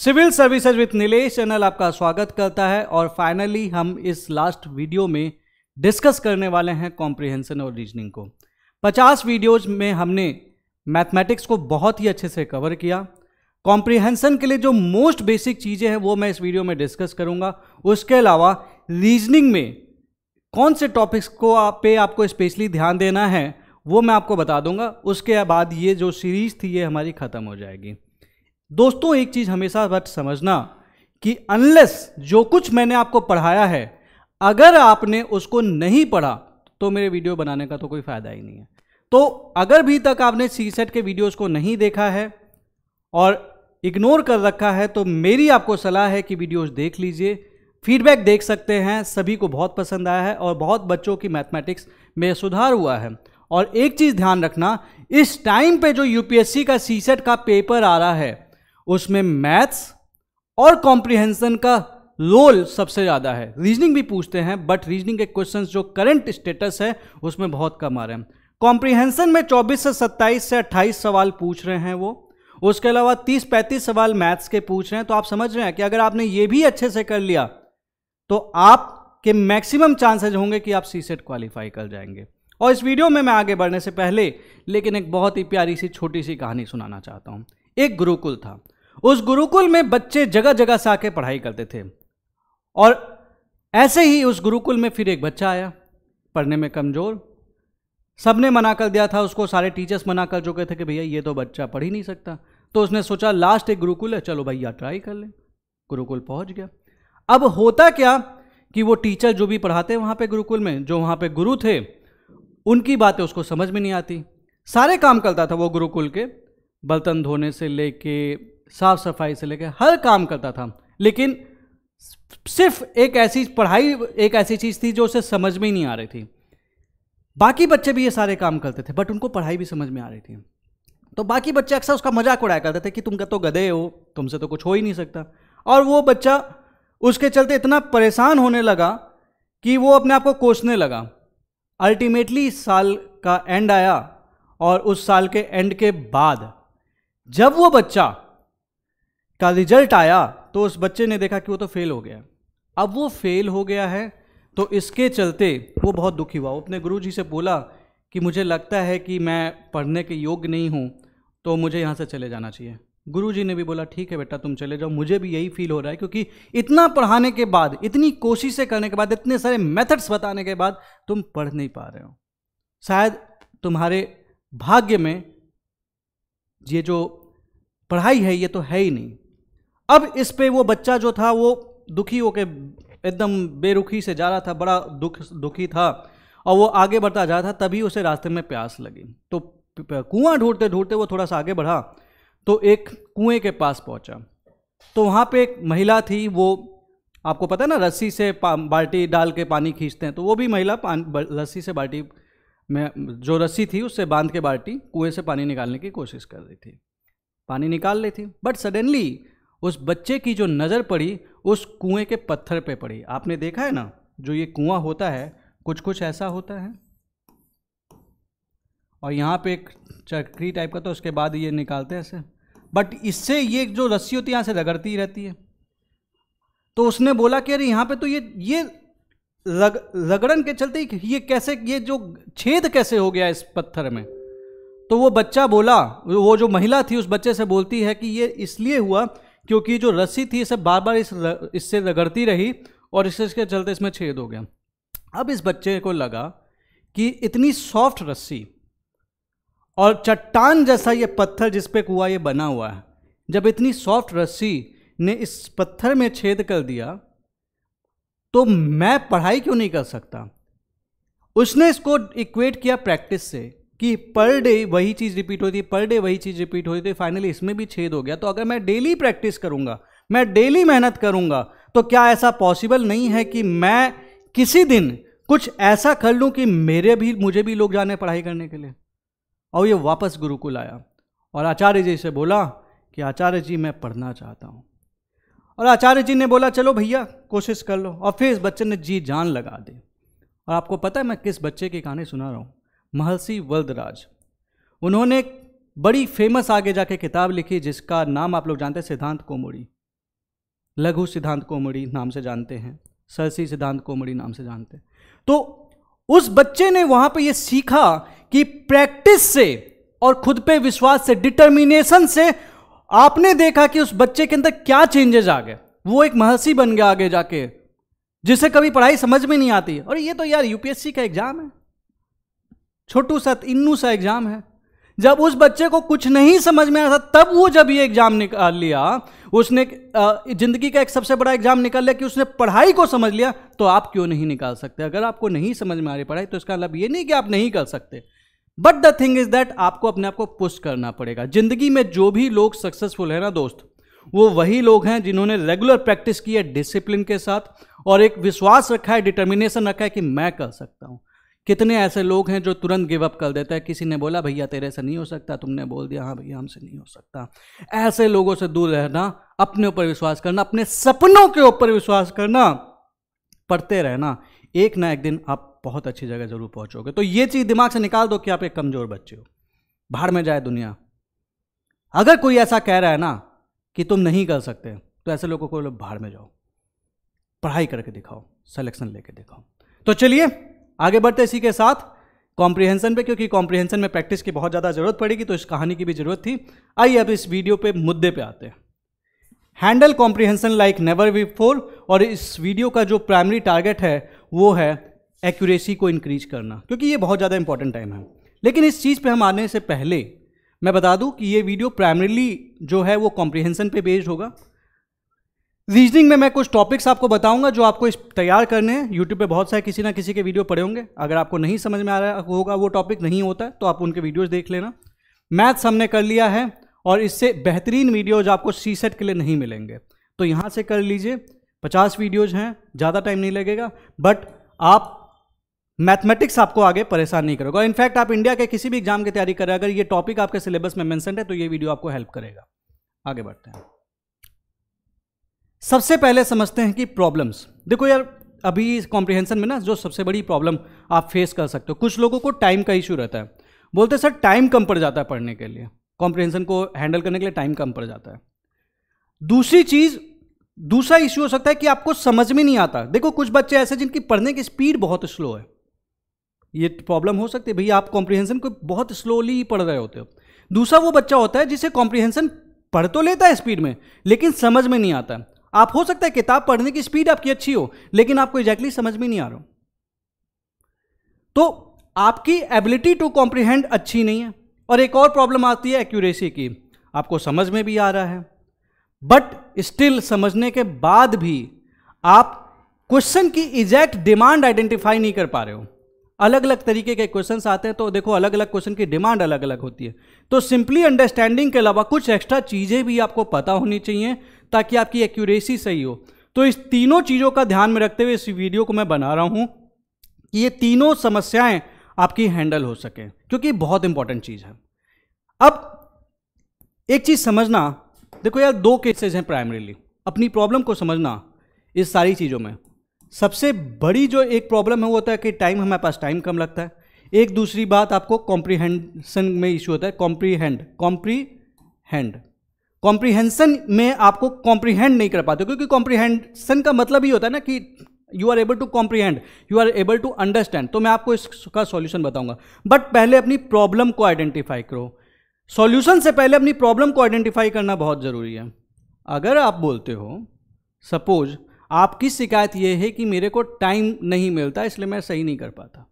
Civil services with Nilesh channel आपका स्वागत करता है और फाइनली हम इस लास्ट वीडियो में डिस्कस करने वाले हैं कॉम्प्रिहेंसन और रीजनिंग को 50 वीडियोज में हमने मैथमेटिक्स को बहुत ही अच्छे से कवर किया कॉम्प्रिहेंसन के लिए जो मोस्ट बेसिक चीज़ें हैं वो मैं इस वीडियो में डिस्कस करूंगा उसके अलावा रीजनिंग में कौन से टॉपिक्स को आप पे आपको स्पेशली ध्यान देना है वो मैं आपको बता दूंगा उसके बाद ये जो सीरीज़ थी ये हमारी ख़त्म हो जाएगी दोस्तों एक चीज़ हमेशा बट समझना कि अनलेस जो कुछ मैंने आपको पढ़ाया है अगर आपने उसको नहीं पढ़ा तो मेरे वीडियो बनाने का तो कोई फ़ायदा ही नहीं है तो अगर भी तक आपने सी सेट के वीडियोज़ को नहीं देखा है और इग्नोर कर रखा है तो मेरी आपको सलाह है कि वीडियोस देख लीजिए फीडबैक देख सकते हैं सभी को बहुत पसंद आया है और बहुत बच्चों की मैथमेटिक्स में सुधार हुआ है और एक चीज़ ध्यान रखना इस टाइम पे जो यूपीएससी का सीसेट का पेपर आ रहा है उसमें मैथ्स और कॉम्प्रिहेंसन का रोल सबसे ज़्यादा है रीजनिंग भी पूछते हैं बट रीजनिंग के क्वेश्चंस जो करंट स्टेटस है उसमें बहुत कम आ रहे हैं कॉम्प्रिहेंसन में 24 से 27 से 28 सवाल पूछ रहे हैं वो उसके अलावा 30-35 सवाल मैथ्स के पूछ रहे हैं तो आप समझ रहे हैं कि अगर आपने ये भी अच्छे से कर लिया तो आपके मैक्सिमम चांसेज होंगे कि आप सी सेट क्वालिफाई कर जाएंगे और इस वीडियो में मैं आगे बढ़ने से पहले लेकिन एक बहुत ही प्यारी सी छोटी सी कहानी सुनाना चाहता हूँ एक गुरुकुल था उस गुरुकुल में बच्चे जगह जगह से आके पढ़ाई करते थे और ऐसे ही उस गुरुकुल में फिर एक बच्चा आया पढ़ने में कमज़ोर सब ने मना कर दिया था उसको सारे टीचर्स मना कर चुके थे कि भैया ये तो बच्चा पढ़ ही नहीं सकता तो उसने सोचा लास्ट एक गुरुकुल है चलो भैया ट्राई कर ले गुरुकुल पहुंच गया अब होता क्या कि वो टीचर जो भी पढ़ाते वहाँ पर गुरुकुल में जो वहाँ पे गुरु थे उनकी बातें उसको समझ में नहीं आती सारे काम करता था वो गुरुकुल के बर्तन धोने से लेके साफ सफाई से लेके हर काम करता था लेकिन सिर्फ एक ऐसी पढ़ाई एक ऐसी चीज़ थी जो उसे समझ में ही नहीं आ रही थी बाकी बच्चे भी ये सारे काम करते थे बट उनको पढ़ाई भी समझ में आ रही थी तो बाकी बच्चे अक्सर उसका मजाक उड़ाया करते थे कि तुम तो गधे हो तुमसे तो कुछ हो ही नहीं सकता और वो बच्चा उसके चलते इतना परेशान होने लगा कि वो अपने आप को कोसने लगा अल्टीमेटली इस साल का एंड आया और उस साल के एंड के बाद जब वो बच्चा का रिजल्ट आया तो उस बच्चे ने देखा कि वो तो फेल हो गया अब वो फेल हो गया है तो इसके चलते वो बहुत दुखी हुआ अपने गुरु जी से बोला कि मुझे लगता है कि मैं पढ़ने के योग्य नहीं हूँ तो मुझे यहाँ से चले जाना चाहिए गुरु जी ने भी बोला ठीक है बेटा तुम चले जाओ मुझे भी यही फील हो रहा है क्योंकि इतना पढ़ाने के बाद इतनी कोशिशें करने के बाद इतने सारे मेथड्स बताने के बाद तुम पढ़ नहीं पा रहे हो शायद तुम्हारे भाग्य में ये जो पढ़ाई है ये तो है ही नहीं अब इस पे वो बच्चा जो था वो दुखी होके एकदम बेरुखी से जा रहा था बड़ा दुख दुखी था और वो आगे बढ़ता जा रहा था तभी उसे रास्ते में प्यास लगी तो कुआं ढूंढते ढूंढते वो थोड़ा सा आगे बढ़ा तो एक कुएं के पास पहुंचा तो वहाँ पे एक महिला थी वो आपको पता है ना रस्सी से बाल्टी डाल के पानी खींचते हैं तो वो भी महिला रस्सी से बाल्टी में जो रस्सी थी उससे बांध के बाल्टी कुएं से पानी निकालने की कोशिश कर रही थी पानी निकाल लेती बट सडनली उस बच्चे की जो नज़र पड़ी उस कुएं के पत्थर पे पड़ी आपने देखा है ना जो ये कुआं होता है कुछ कुछ ऐसा होता है और यहाँ पे एक चक्री टाइप का तो उसके बाद ये निकालते हैं ऐसे बट इससे ये जो रस्सी होती है यहाँ से रगड़ती ही रहती है तो उसने बोला कि अरे यहाँ पे तो ये ये रग रगड़न के चलते ये कैसे ये जो छेद कैसे हो गया इस पत्थर में तो वो बच्चा बोला वो जो महिला थी उस बच्चे से बोलती है कि ये इसलिए हुआ क्योंकि जो रस्सी थी इसे बार बार इस र, इससे रगड़ती रही और इसके चलते इसमें छेद हो गया अब इस बच्चे को लगा कि इतनी सॉफ्ट रस्सी और चट्टान जैसा ये पत्थर जिस पे कुआ ये बना हुआ है जब इतनी सॉफ्ट रस्सी ने इस पत्थर में छेद कर दिया तो मैं पढ़ाई क्यों नहीं कर सकता उसने इसको इक्वेट किया प्रैक्टिस से कि पर डे वही चीज़ रिपीट होती है पर डे वही चीज़ रिपीट होती है फाइनली तो इसमें भी छेद हो गया तो अगर मैं डेली प्रैक्टिस करूँगा मैं डेली मेहनत करूँगा तो क्या ऐसा पॉसिबल नहीं है कि मैं किसी दिन कुछ ऐसा कर लूँ कि मेरे भी मुझे भी लोग जाने पढ़ाई करने के लिए और ये वापस गुरुकुल आया और आचार्य जी से बोला कि आचार्य जी मैं पढ़ना चाहता हूँ और आचार्य जी ने बोला चलो भैया कोशिश कर लो और फिर इस बच्चे ने जी जान लगा दी और आपको पता है मैं किस बच्चे की कहानी सुना रहा हूँ महर्षि वल्दराज उन्होंने बड़ी फेमस आगे जाके किताब लिखी जिसका नाम आप लोग जानते हैं सिद्धांत कोमड़ी लघु सिद्धांत कोमड़ी नाम से जानते हैं सरसी सिद्धांत कोमड़ी नाम से जानते हैं तो उस बच्चे ने वहां पे ये सीखा कि प्रैक्टिस से और खुद पे विश्वास से डिटर्मिनेशन से आपने देखा कि उस बच्चे के अंदर क्या चेंजेस आ गए वो एक महर्षि बन गया आगे जाके जिसे कभी पढ़ाई समझ में नहीं आती और ये तो यार यूपीएससी का एग्जाम है छोटू सा इन्नू सा एग्जाम है जब उस बच्चे को कुछ नहीं समझ में आया था तब वो जब ये एग्जाम निकाल लिया उसने जिंदगी का एक सबसे बड़ा एग्जाम निकाल लिया कि उसने पढ़ाई को समझ लिया तो आप क्यों नहीं निकाल सकते अगर आपको नहीं समझ में आ रही पढ़ाई तो इसका मतलब ये नहीं कि आप नहीं कर सकते but the thing is that आपको अपने आप को पुश करना पड़ेगा जिंदगी में जो भी लोग सक्सेसफुल है ना दोस्त वो वही लोग हैं जिन्होंने रेगुलर प्रैक्टिस की है डिसिप्लिन के साथ और एक विश्वास रखा है डिटर्मिनेशन रखा है कि मैं कर सकता हूँ कितने ऐसे लोग हैं जो तुरंत गिव अप कर देते हैं किसी ने बोला भैया तेरे से नहीं हो सकता तुमने बोल दिया हाँ भैया हमसे नहीं हो सकता ऐसे लोगों से दूर रहना अपने ऊपर विश्वास करना अपने सपनों के ऊपर विश्वास करना पढ़ते रहना एक ना एक दिन आप बहुत अच्छी जगह जरूर पहुंचोगे तो ये चीज़ दिमाग से निकाल दो कि आप एक कमज़ोर बच्चे हो बाहर में जाए दुनिया अगर कोई ऐसा कह रहा है ना कि तुम नहीं कर सकते तो ऐसे लोगों को बाहर में जाओ पढ़ाई करके दिखाओ सिलेक्शन लेके दिखाओ तो चलिए आगे बढ़ते इसी के साथ कॉम्प्रिहेंशन पे क्योंकि कॉम्प्रिहेंशन में प्रैक्टिस की बहुत ज़्यादा ज़रूरत पड़ेगी तो इस कहानी की भी ज़रूरत थी आइए अब इस वीडियो पे मुद्दे पे आते हैं handle comprehension like never before और इस वीडियो का जो प्राइमरी टारगेट है वो है एक्यूरेसी को इंक्रीज करना क्योंकि ये बहुत ज़्यादा इंपॉर्टेंट टाइम है लेकिन इस चीज़ पर हम आने से पहले मैं बता दूँ कि ये वीडियो प्राइमरीली जो है वो कॉम्प्रिहेंसन पे बेस्ड होगा रीजनिंग में मैं कुछ टॉपिक्स आपको बताऊंगा जो आपको इस तैयार करने हैं यूट्यूब पे बहुत सारे किसी ना किसी के वीडियो पड़े होंगे अगर आपको नहीं समझ में आ रहा होगा वो टॉपिक नहीं होता है तो आप उनके वीडियोस देख लेना मैथ्स हमने कर लिया है और इससे बेहतरीन वीडियोज आपको सी सेट के लिए नहीं मिलेंगे तो यहाँ से कर लीजिए पचास वीडियोज हैं ज़्यादा टाइम नहीं लगेगा बट आप मैथमेटिक्स आपको आगे परेशान नहीं करेगा इनफैक्ट आप इंडिया के किसी भी एग्जाम की तैयारी करें अगर ये टॉपिक आपके सिलेबस में मैंसन है तो ये वीडियो आपको हेल्प करेगा आगे बढ़ते हैं सबसे पहले समझते हैं कि प्रॉब्लम्स देखो यार अभी कॉम्प्रिहेंसन में ना जो सबसे बड़ी प्रॉब्लम आप फेस कर सकते हो कुछ लोगों को टाइम का इशू रहता है बोलते सर टाइम कम पड़ जाता है पढ़ने के लिए कॉम्प्रिहेंसन को हैंडल करने के लिए टाइम कम पड़ जाता है दूसरी चीज़ दूसरा इश्यू हो सकता है कि आपको समझ में नहीं आता देखो कुछ बच्चे ऐसे जिनकी पढ़ने की स्पीड बहुत स्लो है ये प्रॉब्लम हो सकती है भैया आप कॉम्प्रिहेंसन को बहुत स्लोली ही पढ़ रहे होते हो दूसरा वो बच्चा होता है जिसे कॉम्प्रिहेंसन पढ़ तो लेता है स्पीड में लेकिन समझ में नहीं आता आप हो सकता है किताब पढ़ने की स्पीड आपकी अच्छी हो लेकिन आपको एग्जैक्टली exactly समझ में नहीं आ रहा तो आपकी एबिलिटी टू कॉम्प्रिहेंड अच्छी नहीं है और एक और प्रॉब्लम आती है एक्यूरेसी की आपको समझ में भी आ रहा है बट स्टिल समझने के बाद भी आप क्वेश्चन की एग्जैक्ट डिमांड आइडेंटिफाई नहीं कर पा रहे हो अलग अलग तरीके के क्वेश्चन आते हैं तो देखो अलग अलग क्वेश्चन की डिमांड अलग अलग होती है तो सिंपली अंडरस्टैंडिंग के अलावा कुछ एक्स्ट्रा चीज़ें भी आपको पता होनी चाहिए ताकि आपकी एक्यूरेसी सही हो तो इस तीनों चीज़ों का ध्यान में रखते हुए इस वीडियो को मैं बना रहा हूँ कि ये तीनों समस्याएं आपकी हैंडल हो सकें क्योंकि बहुत इंपॉर्टेंट चीज़ है अब एक चीज़ समझना देखो यार दो केसेस हैं प्राइमरीली अपनी प्रॉब्लम को समझना इस सारी चीज़ों में सबसे बड़ी जो एक प्रॉब्लम है वो होता है कि टाइम हमारे पास टाइम कम लगता है एक दूसरी बात आपको कॉम्प्रीहेंडसन में इशू होता है कॉम्प्रीहेंड कॉम्प्रीहेंड कॉम्प्रीहेंसन में आपको कॉम्प्रीहेंड नहीं कर पाते क्योंकि कॉम्प्रीहेंसन का मतलब ही होता है ना कि you are able to comprehend you are able to understand तो मैं आपको इसका सॉल्यूशन बताऊंगा बट पहले अपनी प्रॉब्लम को आइडेंटिफाई करो सॉल्यूशन से पहले अपनी प्रॉब्लम को आइडेंटिफाई करना बहुत ज़रूरी है अगर आप बोलते हो सपोज आपकी शिकायत ये है कि मेरे को टाइम नहीं मिलता इसलिए मैं सही नहीं कर पाता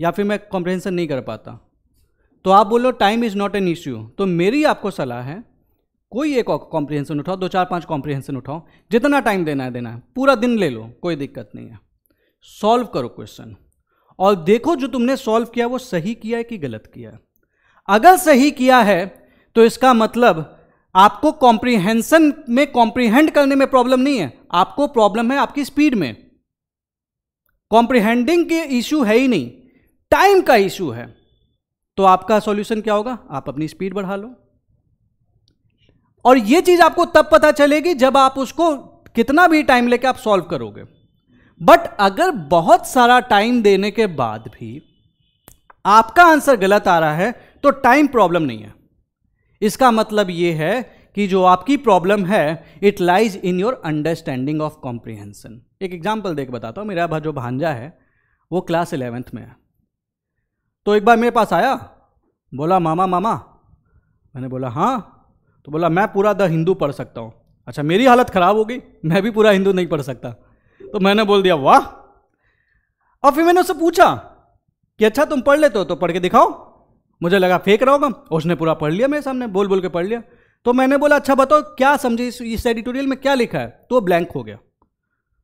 या फिर मैं कॉम्प्रिहेंशन नहीं कर पाता तो आप बोलो time is not an issue तो मेरी आपको सलाह है कोई एक कॉम्प्रिहेंसन उठाओ दो चार पांच कॉम्प्रिहेंसन उठाओ जितना टाइम देना है देना है पूरा दिन ले लो कोई दिक्कत नहीं है सॉल्व करो क्वेश्चन और देखो जो तुमने सॉल्व किया वो सही किया है कि गलत किया है अगर सही किया है तो इसका मतलब आपको कॉम्प्रिहेंसन में कॉम्प्रिहेंड करने में प्रॉब्लम नहीं है आपको प्रॉब्लम है आपकी स्पीड में कॉम्प्रिहेंडिंग के इशू है ही नहीं टाइम का इशू है तो आपका सॉल्यूशन क्या होगा आप अपनी स्पीड बढ़ा लो और ये चीज आपको तब पता चलेगी जब आप उसको कितना भी टाइम लेके आप सॉल्व करोगे बट अगर बहुत सारा टाइम देने के बाद भी आपका आंसर गलत आ रहा है तो टाइम प्रॉब्लम नहीं है इसका मतलब यह है कि जो आपकी प्रॉब्लम है it lies in your understanding of comprehension एक एग्जाम्पल देख बताता हूँ मेरा जो भांजा है वो क्लास इलेवेंथ में है तो एक बार मेरे पास आया बोला मामा मामा मैंने बोला हाँ तो बोला मैं पूरा द हिंदू पढ़ सकता हूँ अच्छा मेरी हालत ख़राब हो गई मैं भी पूरा हिंदू नहीं पढ़ सकता तो मैंने बोल दिया वाह और फिर मैंने उससे पूछा कि अच्छा तुम पढ़ लेते हो तो पढ़ के दिखाओ मुझे लगा फेंक रहा होगा और उसने पूरा पढ़ लिया मेरे सामने बोल बोल के पढ़ लिया तो मैंने बोला अच्छा बताओ क्या समझे इस, इस एडिटोरियल में क्या लिखा है तो ब्लैंक हो गया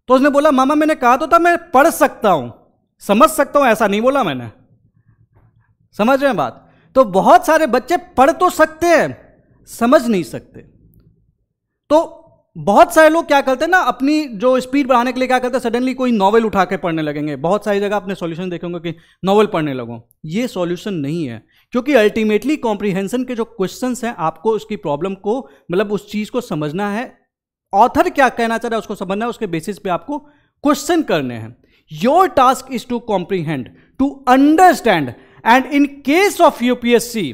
तो उसने बोला मामा मैंने कहा तो था मैं पढ़ सकता हूँ समझ सकता हूँ ऐसा नहीं बोला मैंने समझ रहे हैं बात तो बहुत सारे बच्चे पढ़ तो सकते हैं समझ नहीं सकते तो बहुत सारे लोग क्या करते हैं ना अपनी जो स्पीड बढ़ाने के लिए क्या करते हैं सडनली कोई नॉवल उठा के पढ़ने लगेंगे बहुत सारी जगह आपने सॉल्यूशन देखेंगे कि नॉवल पढ़ने लगो ये सॉल्यूशन नहीं है क्योंकि अल्टीमेटली कॉम्प्रीहेंशन के जो क्वेश्चन हैं आपको उसकी प्रॉब्लम को मतलब उस चीज़ को समझना है ऑथर क्या कहना चाह रहा है उसको समझना है उसके बेसिस पे आपको क्वेश्चन करने हैं your task is to comprehend to understand and in case of UPSC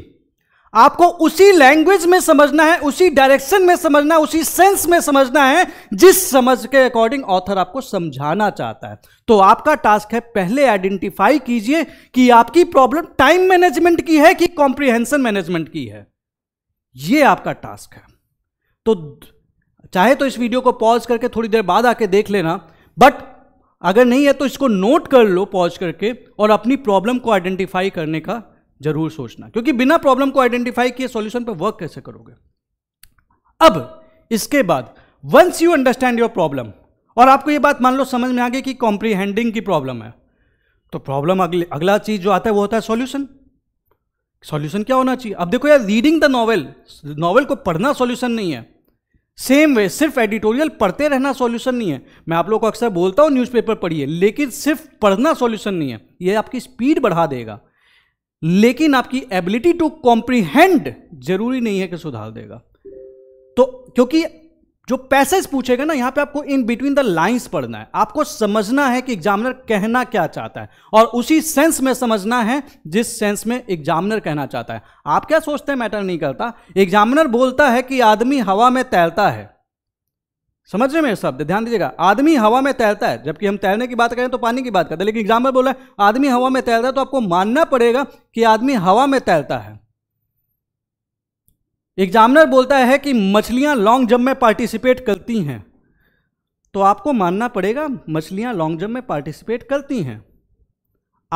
आपको उसी लैंग्वेज में समझना है उसी डायरेक्शन में समझना है उसी सेंस में समझना है जिस समझ के अकॉर्डिंग ऑथर आपको समझाना चाहता है तो आपका टास्क है पहले आइडेंटिफाई कीजिए कि आपकी प्रॉब्लम टाइम मैनेजमेंट की है कि कॉम्प्रिहेंशन मैनेजमेंट की है ये आपका टास्क है तो चाहे तो इस वीडियो को पॉज करके थोड़ी देर बाद आके देख लेना बट अगर नहीं है तो इसको नोट कर लो पॉज करके और अपनी प्रॉब्लम को आइडेंटिफाई करने का जरूर सोचना क्योंकि बिना प्रॉब्लम को आइडेंटिफाई किए सॉल्यूशन पर वर्क कैसे करोगे अब इसके बाद once you understand your problem और आपको ये बात मान लो समझ में आ गई कि कॉम्प्रीहेंडिंग की प्रॉब्लम है तो प्रॉब्लम अगले अगला चीज़ जो आता है वो होता है सॉल्यूशन सॉल्यूशन क्या होना चाहिए अब देखो यार रीडिंग द नॉवेल नॉवल को पढ़ना सॉल्यूशन नहीं है सेम वे सिर्फ एडिटोरियल पढ़ते रहना सॉल्यूशन नहीं है मैं आप लोगों को अक्सर बोलता हूँ न्यूज़पेपर पढ़िए लेकिन सिर्फ पढ़ना सॉल्यूशन नहीं है ये आपकी स्पीड बढ़ा देगा लेकिन आपकी एबिलिटी टू कॉम्प्रीहेंड जरूरी नहीं है कि सुधार देगा तो क्योंकि जो पैसेज पूछेगा ना यहां पे आपको इन बिटवीन द लाइंस पढ़ना है आपको समझना है कि एग्जामिनर कहना क्या चाहता है और उसी सेंस में समझना है जिस सेंस में एग्जामिनर कहना चाहता है आप क्या सोचते हैं मैटर नहीं करता एग्जामिनर बोलता है कि आदमी हवा में तैरता है समझ रहे मेरे शब्द ध्यान दीजिएगा आदमी हवा में तैरता है जबकि हम तैरने की बात करें तो पानी की बात करते हैं लेकिन एग्जाम्पल बोला है आदमी हवा में तैरता है तो आपको मानना पड़ेगा कि आदमी हवा में तैरता है एग्जामिनर बोलता है कि मछलियां लॉन्ग जंप में पार्टिसिपेट करती हैं तो आपको मानना पड़ेगा मछलियां लॉन्ग जंप में पार्टिसिपेट करती हैं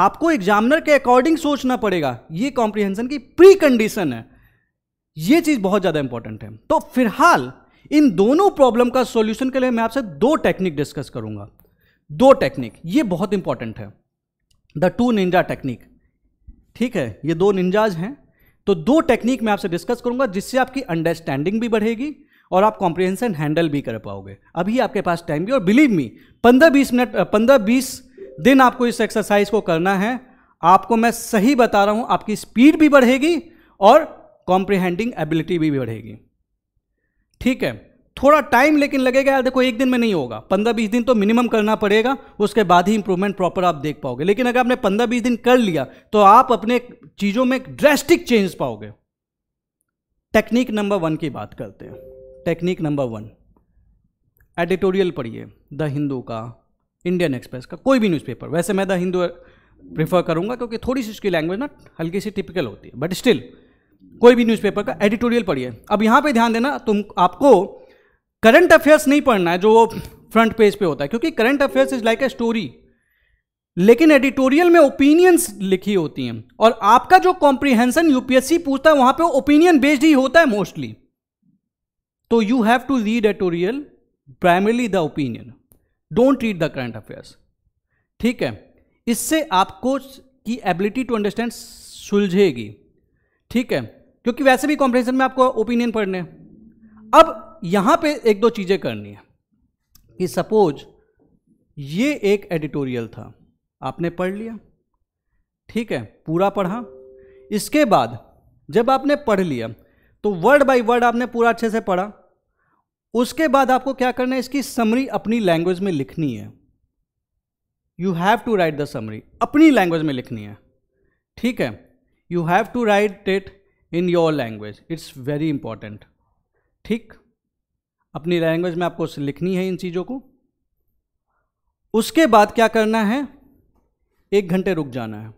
आपको एग्जामिनर के अकॉर्डिंग सोचना पड़ेगा ये कॉम्प्रिहेंशन की प्री कंडीशन है ये चीज़ बहुत ज़्यादा इंपॉर्टेंट है तो फिलहाल इन दोनों प्रॉब्लम का सॉल्यूशन के लिए मैं आपसे दो टेक्निक डिस्कस करूंगा दो टेक्निक ये बहुत इंपॉर्टेंट है द टू निंजा टेक्निक ठीक है ये दो निंजाज हैं तो दो टेक्निक मैं आपसे डिस्कस करूंगा जिससे आपकी अंडरस्टैंडिंग भी बढ़ेगी और आप कॉम्प्रिहेंशन हैंडल भी कर पाओगे अभी आपके पास टाइम भी और बिलीव मी पंद्रह बीस मिनट पंद्रह बीस दिन आपको इस एक्सरसाइज को करना है आपको मैं सही बता रहा हूँ आपकी स्पीड भी बढ़ेगी और कॉम्प्रिहेंडिंग एबिलिटी भी बढ़ेगी ठीक है थोड़ा टाइम लेकिन लगेगा यार देखो एक दिन में नहीं होगा पंद्रह बीस दिन तो मिनिमम करना पड़ेगा उसके बाद ही इंप्रूवमेंट प्रॉपर आप देख पाओगे लेकिन अगर आपने पंद्रह बीस दिन कर लिया तो आप अपने चीज़ों में ड्रेस्टिक चेंज पाओगे टेक्निक नंबर वन की बात करते हैं टेक्निक नंबर वन एडिटोरियल पढ़िए द हिंदू का इंडियन एक्सप्रेस का कोई भी न्यूज़पेपर वैसे मैं द हिंदू प्रेफर करूंगा क्योंकि थोड़ी सी उसकी लैंग्वेज ना हल्की सी टिपिकल होती है बट स्टिल कोई भी न्यूज़पेपर का एडिटोरियल पढ़िए अब यहाँ पे ध्यान देना तुम आपको करंट अफेयर्स नहीं पढ़ना है जो फ्रंट पेज पे होता है क्योंकि current affairs is like a story लेकिन एडिटोरियल में ओपिनियंस लिखी होती हैं और आपका जो कॉम्प्रिहेंसन यूपीएससी पूछता है वहां पे ओपिनियन बेस्ड ही होता है मोस्टली तो you have to read editorial primarily the opinion don't read the current affairs ठीक है इससे आपको की एबिलिटी टू अंडरस्टैंड सुलझेगी ठीक है क्योंकि वैसे भी कॉम्प्रिहेंशन में आपको ओपिनियन पढ़ने अब यहाँ पे एक दो चीज़ें करनी है कि सपोज ये एक एडिटोरियल था आपने पढ़ लिया ठीक है पूरा पढ़ा इसके बाद जब आपने पढ़ लिया तो वर्ड बाय वर्ड आपने पूरा अच्छे से पढ़ा उसके बाद आपको क्या करना है इसकी समरी अपनी लैंग्वेज में लिखनी है you have to write the summary अपनी लैंग्वेज में लिखनी है ठीक है you have to write it in your language it's very important ठीक अपनी लैंग्वेज में आपको लिखनी है इन चीज़ों को उसके बाद क्या करना है एक घंटे रुक जाना है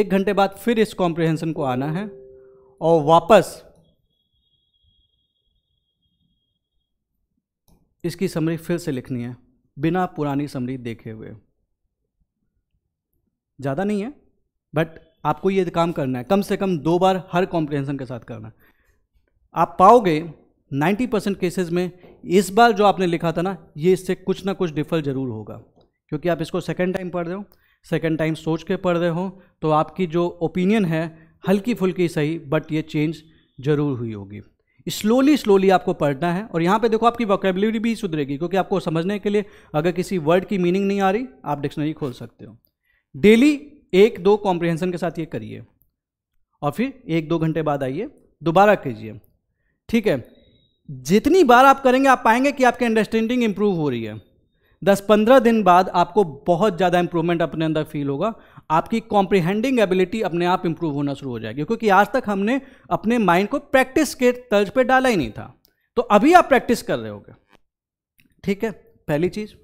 एक घंटे बाद फिर इस कॉम्प्रिहेंशन को आना है और वापस इसकी समरी फिर से लिखनी है बिना पुरानी समरी देखे हुए ज़्यादा नहीं है बट आपको ये काम करना है कम से कम दो बार हर कॉम्प्रिहेंसन के साथ करना है आप पाओगे 90 परसेंट केसेज में इस बार जो आपने लिखा था ना ये इससे कुछ ना कुछ डिफर जरूर होगा क्योंकि आप इसको सेकेंड टाइम पढ़ रहे हो सेकेंड टाइम सोच के पढ़ रहे हो तो आपकी जो ओपिनियन है हल्की फुल्की सही बट ये चेंज जरूर हुई होगी स्लोली स्लोली आपको पढ़ना है और यहाँ पे देखो आपकी वोकेबलरी भी सुधरेगी क्योंकि आपको समझने के लिए अगर किसी वर्ड की मीनिंग नहीं आ रही आप डिक्शनरी खोल सकते हो डेली एक दो कॉम्प्रिहेंसन के साथ ये करिए और फिर एक दो घंटे बाद आइए दोबारा कीजिए ठीक है जितनी बार आप करेंगे आप पाएंगे कि आपकी अंडरस्टैंडिंग इंप्रूव हो रही है दस पंद्रह दिन बाद आपको बहुत ज़्यादा इंप्रूवमेंट अपने अंदर फील होगा आपकी कॉम्प्रिहेंडिंग एबिलिटी अपने आप इंप्रूव होना शुरू हो जाएगी क्योंकि आज तक हमने अपने माइंड को प्रैक्टिस के तर्ज पर डाला ही नहीं था तो अभी आप प्रैक्टिस कर रहे होगे ठीक है पहली चीज़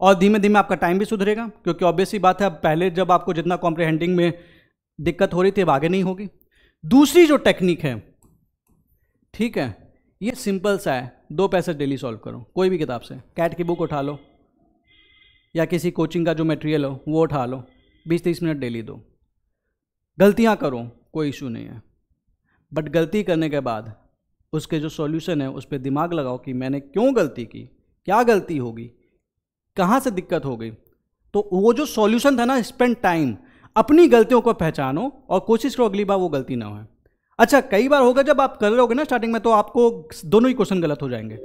और धीमे धीमे आपका टाइम भी सुधरेगा क्योंकि ऑब्वियसली बात है अब पहले जब आपको जितना कॉम्प्रिहेंडिंग में दिक्कत हो रही थी अब आगे नहीं होगी दूसरी जो टेक्निक है ठीक है ये सिंपल सा है दो पैसे डेली सॉल्व करो कोई भी किताब से कैट की बुक उठा लो या किसी कोचिंग का जो मटेरियल हो वो उठा लो बीस तीस मिनट डेली दो गलतियाँ करो कोई इशू नहीं है बट गलती करने के बाद उसके जो सॉल्यूशन है उस पर दिमाग लगाओ कि मैंने क्यों गलती की क्या गलती होगी कहाँ से दिक्कत हो गई तो वो जो सॉल्यूशन था ना स्पेंड टाइम अपनी गलतियों को पहचानो और कोशिश करो अगली बार वो गलती ना हो अच्छा कई बार होगा जब आप कर रहे ना स्टार्टिंग में तो आपको दोनों ही क्वेश्चन गलत हो जाएंगे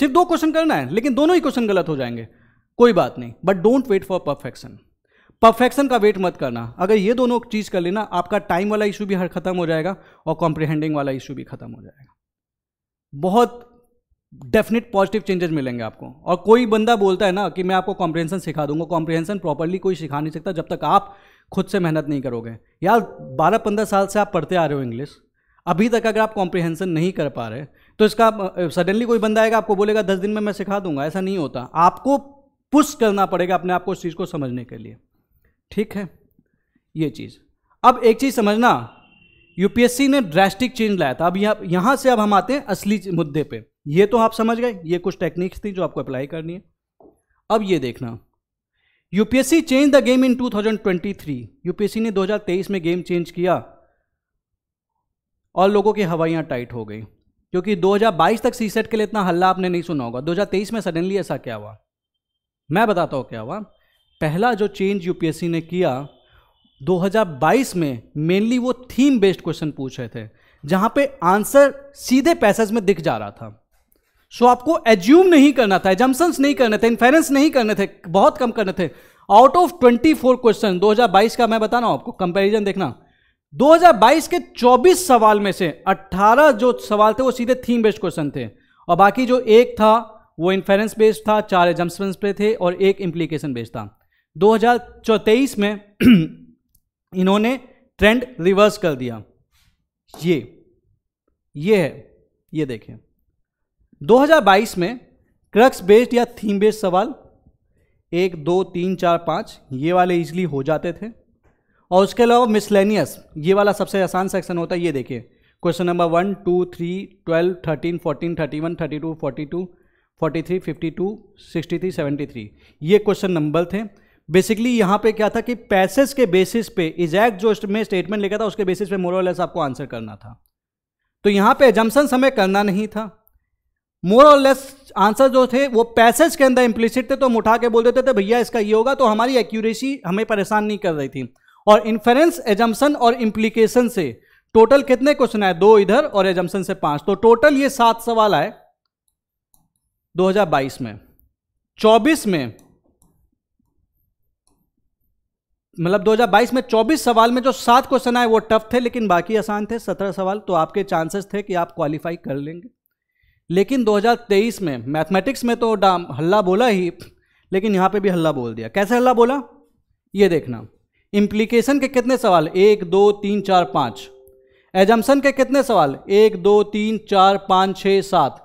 सिर्फ दो क्वेश्चन करना है लेकिन दोनों ही क्वेश्चन गलत हो जाएंगे कोई बात नहीं but don't wait for perfection perfection का वेट मत करना अगर ये दोनों चीज़ कर लेना आपका टाइम वाला इशू भी हर खत्म हो जाएगा और कॉम्प्रिहेंडिंग वाला इशू भी खत्म हो जाएगा बहुत डेफिनेट पॉजिटिव चेंजेस मिलेंगे आपको और कोई बंदा बोलता है ना कि मैं आपको कॉम्प्रिहेंसन सिखा दूंगा कॉम्प्रिहेंसन प्रॉपरली कोई सिखा नहीं सकता जब तक आप खुद से मेहनत नहीं करोगे यार बारह पंद्रह साल से आप पढ़ते आ रहे हो इंग्लिश अभी तक अगर आप कॉम्प्रिहेंसन नहीं कर पा रहे तो इसका सडनली कोई बंदा आएगा आपको बोलेगा दस दिन में मैं सिखा दूंगा ऐसा नहीं होता आपको पुश करना पड़ेगा अपने आप को उस चीज़ को समझने के लिए ठीक है ये चीज़ अब एक चीज़ समझना यूपीएससी ने ड्रेस्टिक चेंज लाया था अब यहाँ यहाँ से अब हम आते हैं असली मुद्दे पे ये तो आप समझ गए ये कुछ टेक्निक्स थी जो आपको अप्लाई करनी है अब ये देखना UPSC change the game in 2023 UPSC ने 2023 में गेम चेंज किया और लोगों की हवाइयाँ टाइट हो गई क्योंकि 2022 तक सी सेट के लिए इतना हल्ला आपने नहीं सुना होगा 2023 में सडनली ऐसा क्या हुआ मैं बताता हूँ क्या हुआ पहला जो चेंज यूपीएससी ने किया 2022 में मेनली वो थीम बेस्ड क्वेश्चन पूछ रहे थे जहाँ पे आंसर सीधे पैसेज में दिख जा रहा था सो so, आपको एज्यूम नहीं करना था एजम्सन्स नहीं करने थे इन्फेरेंस नहीं करने थे बहुत कम करने थे आउट ऑफ 24 क्वेश्चन 2022 का मैं बता रहा हूं आपको कंपैरिजन देखना 2022 के 24 सवाल में से 18 जो सवाल थे वो सीधे थीम बेस्ड क्वेश्चन थे और बाकी जो एक था वो इन्फेरेंस बेस्ड था चार एजम्सन्स पे थे और एक इम्प्लीकेशन बेस्ड था दो में इन्होंने ट्रेंड रिवर्स कर दिया ये ये है ये देखें 2022 में क्रक्स बेस्ड या थीम बेस्ड सवाल एक दो तीन चार पाँच ये वाले इजली हो जाते थे और उसके अलावा मिसलेनियस ये वाला सबसे आसान सेक्शन होता है ये देखिए question number one two three twelve thirteen fourteen thirty one thirty two forty two forty three fifty two sixty three seventy three ये क्वेश्चन नंबर थे बेसिकली यहाँ पे क्या था कि पैसेज के बेसिस पे एग्जैक्ट जो मैं स्टेटमेंट लिखा था उसके बेसिस पे मोरलेस आपको आंसर करना था तो यहाँ पे एजम्सन समय करना नहीं था मोर और लेस आंसर जो थे वो पैसेज के अंदर इम्प्लिसिट थे तो हम उठा के बोल देते थे भैया इसका ये होगा तो हमारी एक्यूरेसी हमें परेशान नहीं कर रही थी और इन्फेरेंस एजम्सन और इम्प्लीकेशन से टोटल कितने क्वेश्चन आए दो इधर और एजम्सन से पांच तो टोटल ये सात सवाल आए 2022 में 24 में मतलब 2022 में 24 सवाल में जो सात क्वेश्चन आए वो टफ थे लेकिन बाकी आसान थे 17 सवाल तो आपके चांसेस थे कि आप क्वालिफाई कर लेंगे लेकिन 2023 में मैथमेटिक्स में तो डाम हल्ला बोला ही लेकिन यहाँ पे भी हल्ला बोल दिया कैसे हल्ला बोला ये देखना इम्प्लीकेशन के कितने सवाल एक दो तीन चार पाँच एजम्सन के कितने सवाल एक दो तीन चार पाँच छः सात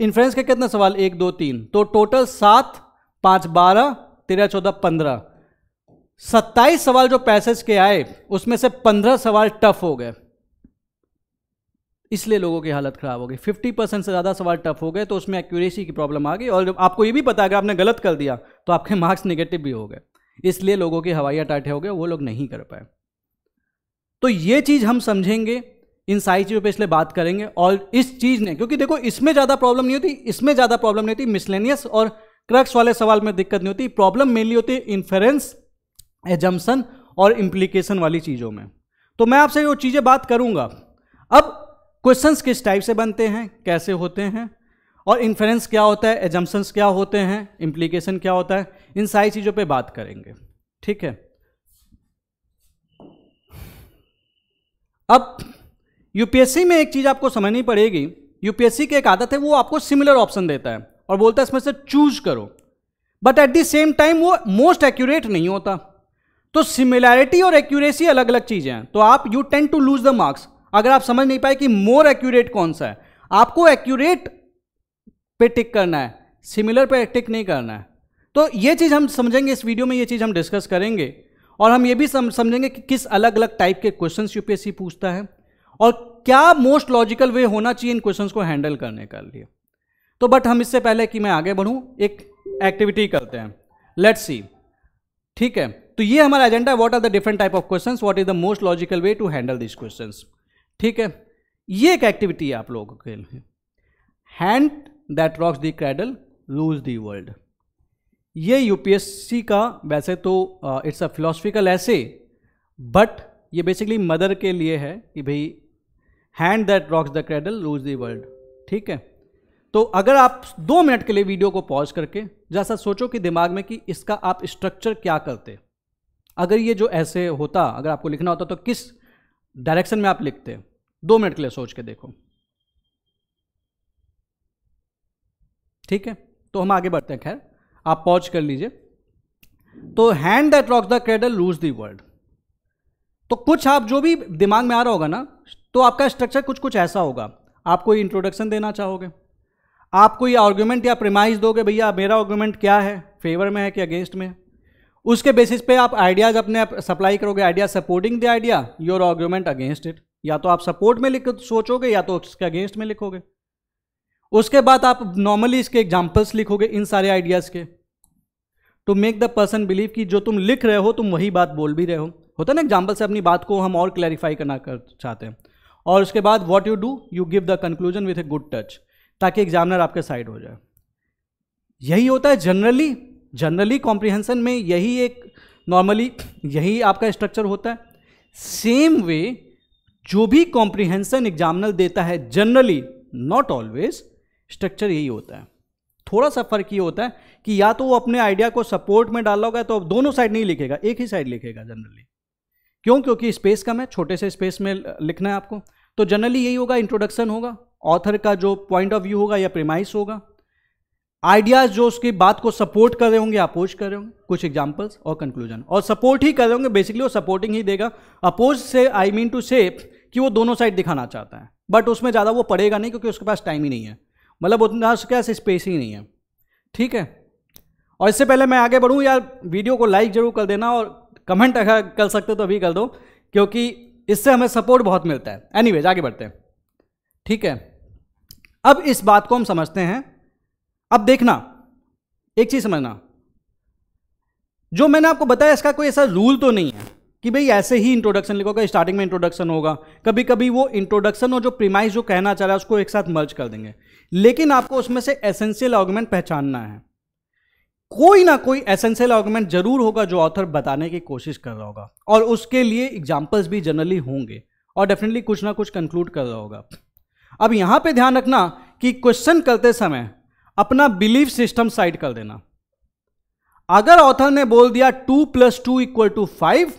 इन्फ्रेंस के कितने सवाल एक दो तीन तो टोटल सात पाँच बारह तेरह चौदह पंद्रह सत्ताईस सवाल जो पैसेज के आए उसमें से पंद्रह सवाल टफ हो गए इसलिए लोगों की हालत ख़राब हो गई फिफ्टी परसेंट से ज़्यादा सवाल टफ हो गए तो उसमें एक्यूरेसी की प्रॉब्लम आ गई और जब आपको ये भी पता अगर आपने गलत कर दिया तो आपके मार्क्स निगेटिव भी हो गए इसलिए लोगों की हवाई अटाटे हो गए वो लोग नहीं कर पाए तो ये चीज़ हम समझेंगे इन सारी चीज़ों पर इसलिए बात करेंगे और इस चीज़ ने क्योंकि देखो इसमें ज़्यादा प्रॉब्लम नहीं होती इसमें ज़्यादा प्रॉब्लम नहीं होती मिसलेनियस और क्रक्स वाले सवाल में दिक्कत नहीं होती प्रॉब्लम मेनली होती है इन्फेरेंस एजम्सन और इम्प्लीकेशन वाली चीज़ों में तो मैं आपसे वो चीज़ें बात करूंगा अब क्वेश्चंस किस टाइप से बनते हैं कैसे होते हैं और इन्फ्रेंस क्या होता है एजम्पन्स क्या होते हैं इम्प्लीकेशन क्या होता है इन सारी चीज़ों पे बात करेंगे ठीक है अब यूपीएससी में एक चीज़ आपको समझनी पड़ेगी यूपीएससी की एक आदत है वो आपको सिमिलर ऑप्शन देता है और बोलता है इसमें से चूज करो but at the same time वो मोस्ट एक्यूरेट नहीं होता तो सिमिलैरिटी और एक्यूरेसी अलग अलग चीज़ें हैं तो आप you tend to lose the marks अगर आप समझ नहीं पाए कि मोर एक्यूरेट कौन सा है आपको एक्यूरेट पे टिक करना है सिमिलर पे टिक नहीं करना है तो ये चीज़ हम समझेंगे इस वीडियो में ये चीज़ हम डिस्कस करेंगे और हम ये भी समझेंगे कि किस अलग अलग टाइप के क्वेश्चन यूपीएससी पूछता है और क्या मोस्ट लॉजिकल वे होना चाहिए इन क्वेश्चन को हैंडल करने के लिए तो बट हम इससे पहले कि मैं आगे बढ़ूँ एक एक्टिविटी करते हैं लेट्स सी ठीक है तो ये हमारा agenda what are the different type of questions what is the most logical way to handle this questions ठीक है ये एक एक्टिविटी है आप लोगों के लिए hand that rocks the cradle rules the world ये यूपीएससी का वैसे तो it's a philosophical essay but ये बेसिकली मदर के लिए है कि भाई hand that rocks the cradle rules the world ठीक है तो अगर आप दो मिनट के लिए वीडियो को पॉज करके जैसा सोचो कि दिमाग में कि इसका आप स्ट्रक्चर क्या करते अगर ये जो ऐसे होता अगर आपको लिखना होता तो किस डायरेक्शन में आप लिखते हैं दो मिनट के लिए सोच के देखो ठीक है तो हम आगे बढ़ते हैं खैर आप पॉज कर लीजिए तो hand that rocks the cradle rules the world तो कुछ आप जो भी दिमाग में आ रहा होगा ना तो आपका स्ट्रक्चर कुछ कुछ ऐसा होगा आप कोई इंट्रोडक्शन देना चाहोगे आप कोई आर्ग्यूमेंट या प्रिमाइज दोगे भैया मेरा आर्ग्यूमेंट क्या है फेवर में है कि अगेंस्ट में उसके बेसिस पे आप आइडियाज़ अपने सप्लाई करोगे idea supporting the idea your argument against it या तो आप सपोर्ट में लिख सोचोगे या तो उसके अगेंस्ट में लिखोगे उसके बाद आप नॉर्मली इसके एग्जाम्पल्स लिखोगे इन सारे आइडियाज़ के to make the person believe कि जो तुम लिख रहे हो तुम वही बात बोल भी रहे हो होता है ना एग्जाम्पल से अपनी बात को हम और क्लैरिफाई करना कर चाहते हैं और उसके बाद what you do you give the conclusion with a good touch ताकि एग्जामिनर आपके साइड हो जाए यही होता है जनरली जनरली कॉम्प्रिहेंसन में यही एक नॉर्मली यही आपका स्ट्रक्चर होता है सेम वे जो भी कॉम्प्रिहेंसन एग्जामिनर देता है जनरली नॉट ऑलवेज स्ट्रक्चर यही होता है थोड़ा सा फर्क ये होता है कि या तो वो अपने आइडिया को सपोर्ट में डाल होगा तो अब दोनों साइड नहीं लिखेगा एक ही साइड लिखेगा जनरली क्यों क्योंकि स्पेस कम है छोटे से स्पेस में लिखना है आपको तो जनरली यही होगा इंट्रोडक्शन होगा ऑथर का जो पॉइंट ऑफ व्यू होगा या प्रेमाइस होगा आइडियाज़ जो उसकी बात को सपोर्ट कर रहे होंगे अपोज कर रहे होंगे कुछ एग्जाम्पल्स और कंक्लूजन और सपोर्ट ही कर रहे होंगे बेसिकली वो सपोर्टिंग ही देगा अपोज से आई मीन टू सेफ कि वो दोनों साइड दिखाना चाहता है बट उसमें ज़्यादा वो पढ़ेगा नहीं क्योंकि उसके पास टाइम ही नहीं है मतलब उतना उसके पास स्पेस ही नहीं है ठीक है और इससे पहले मैं आगे बढ़ूँ यार वीडियो को लाइक ज़रूर कर देना और कमेंट अगर कर सकते तो अभी कर दो क्योंकि इससे हमें सपोर्ट बहुत मिलता है एनीवेज आगे बढ़ते हैं ठीक है अब इस बात को हम समझते हैं अब देखना एक चीज़ समझना जो मैंने आपको बताया इसका कोई ऐसा रूल तो नहीं है कि भाई ऐसे ही इंट्रोडक्शन लिखोगे स्टार्टिंग में इंट्रोडक्शन होगा कभी कभी वो इंट्रोडक्शन और जो प्रीमाइज जो कहना चाह रहा है उसको एक साथ मर्ज कर देंगे लेकिन आपको उसमें से एसेंशियल आर्गूमेंट पहचानना है कोई ना कोई एसेंशियल आर्गूमेंट जरूर होगा जो ऑथर बताने की कोशिश कर रहा होगा और उसके लिए एग्जाम्पल्स भी जनरली होंगे और डेफिनेटली कुछ ना कुछ कंक्लूड कर रहा होगा अब यहां पे ध्यान रखना कि क्वेश्चन करते समय अपना बिलीव सिस्टम साइड कर देना अगर ऑथर ने बोल दिया two plus two equal to five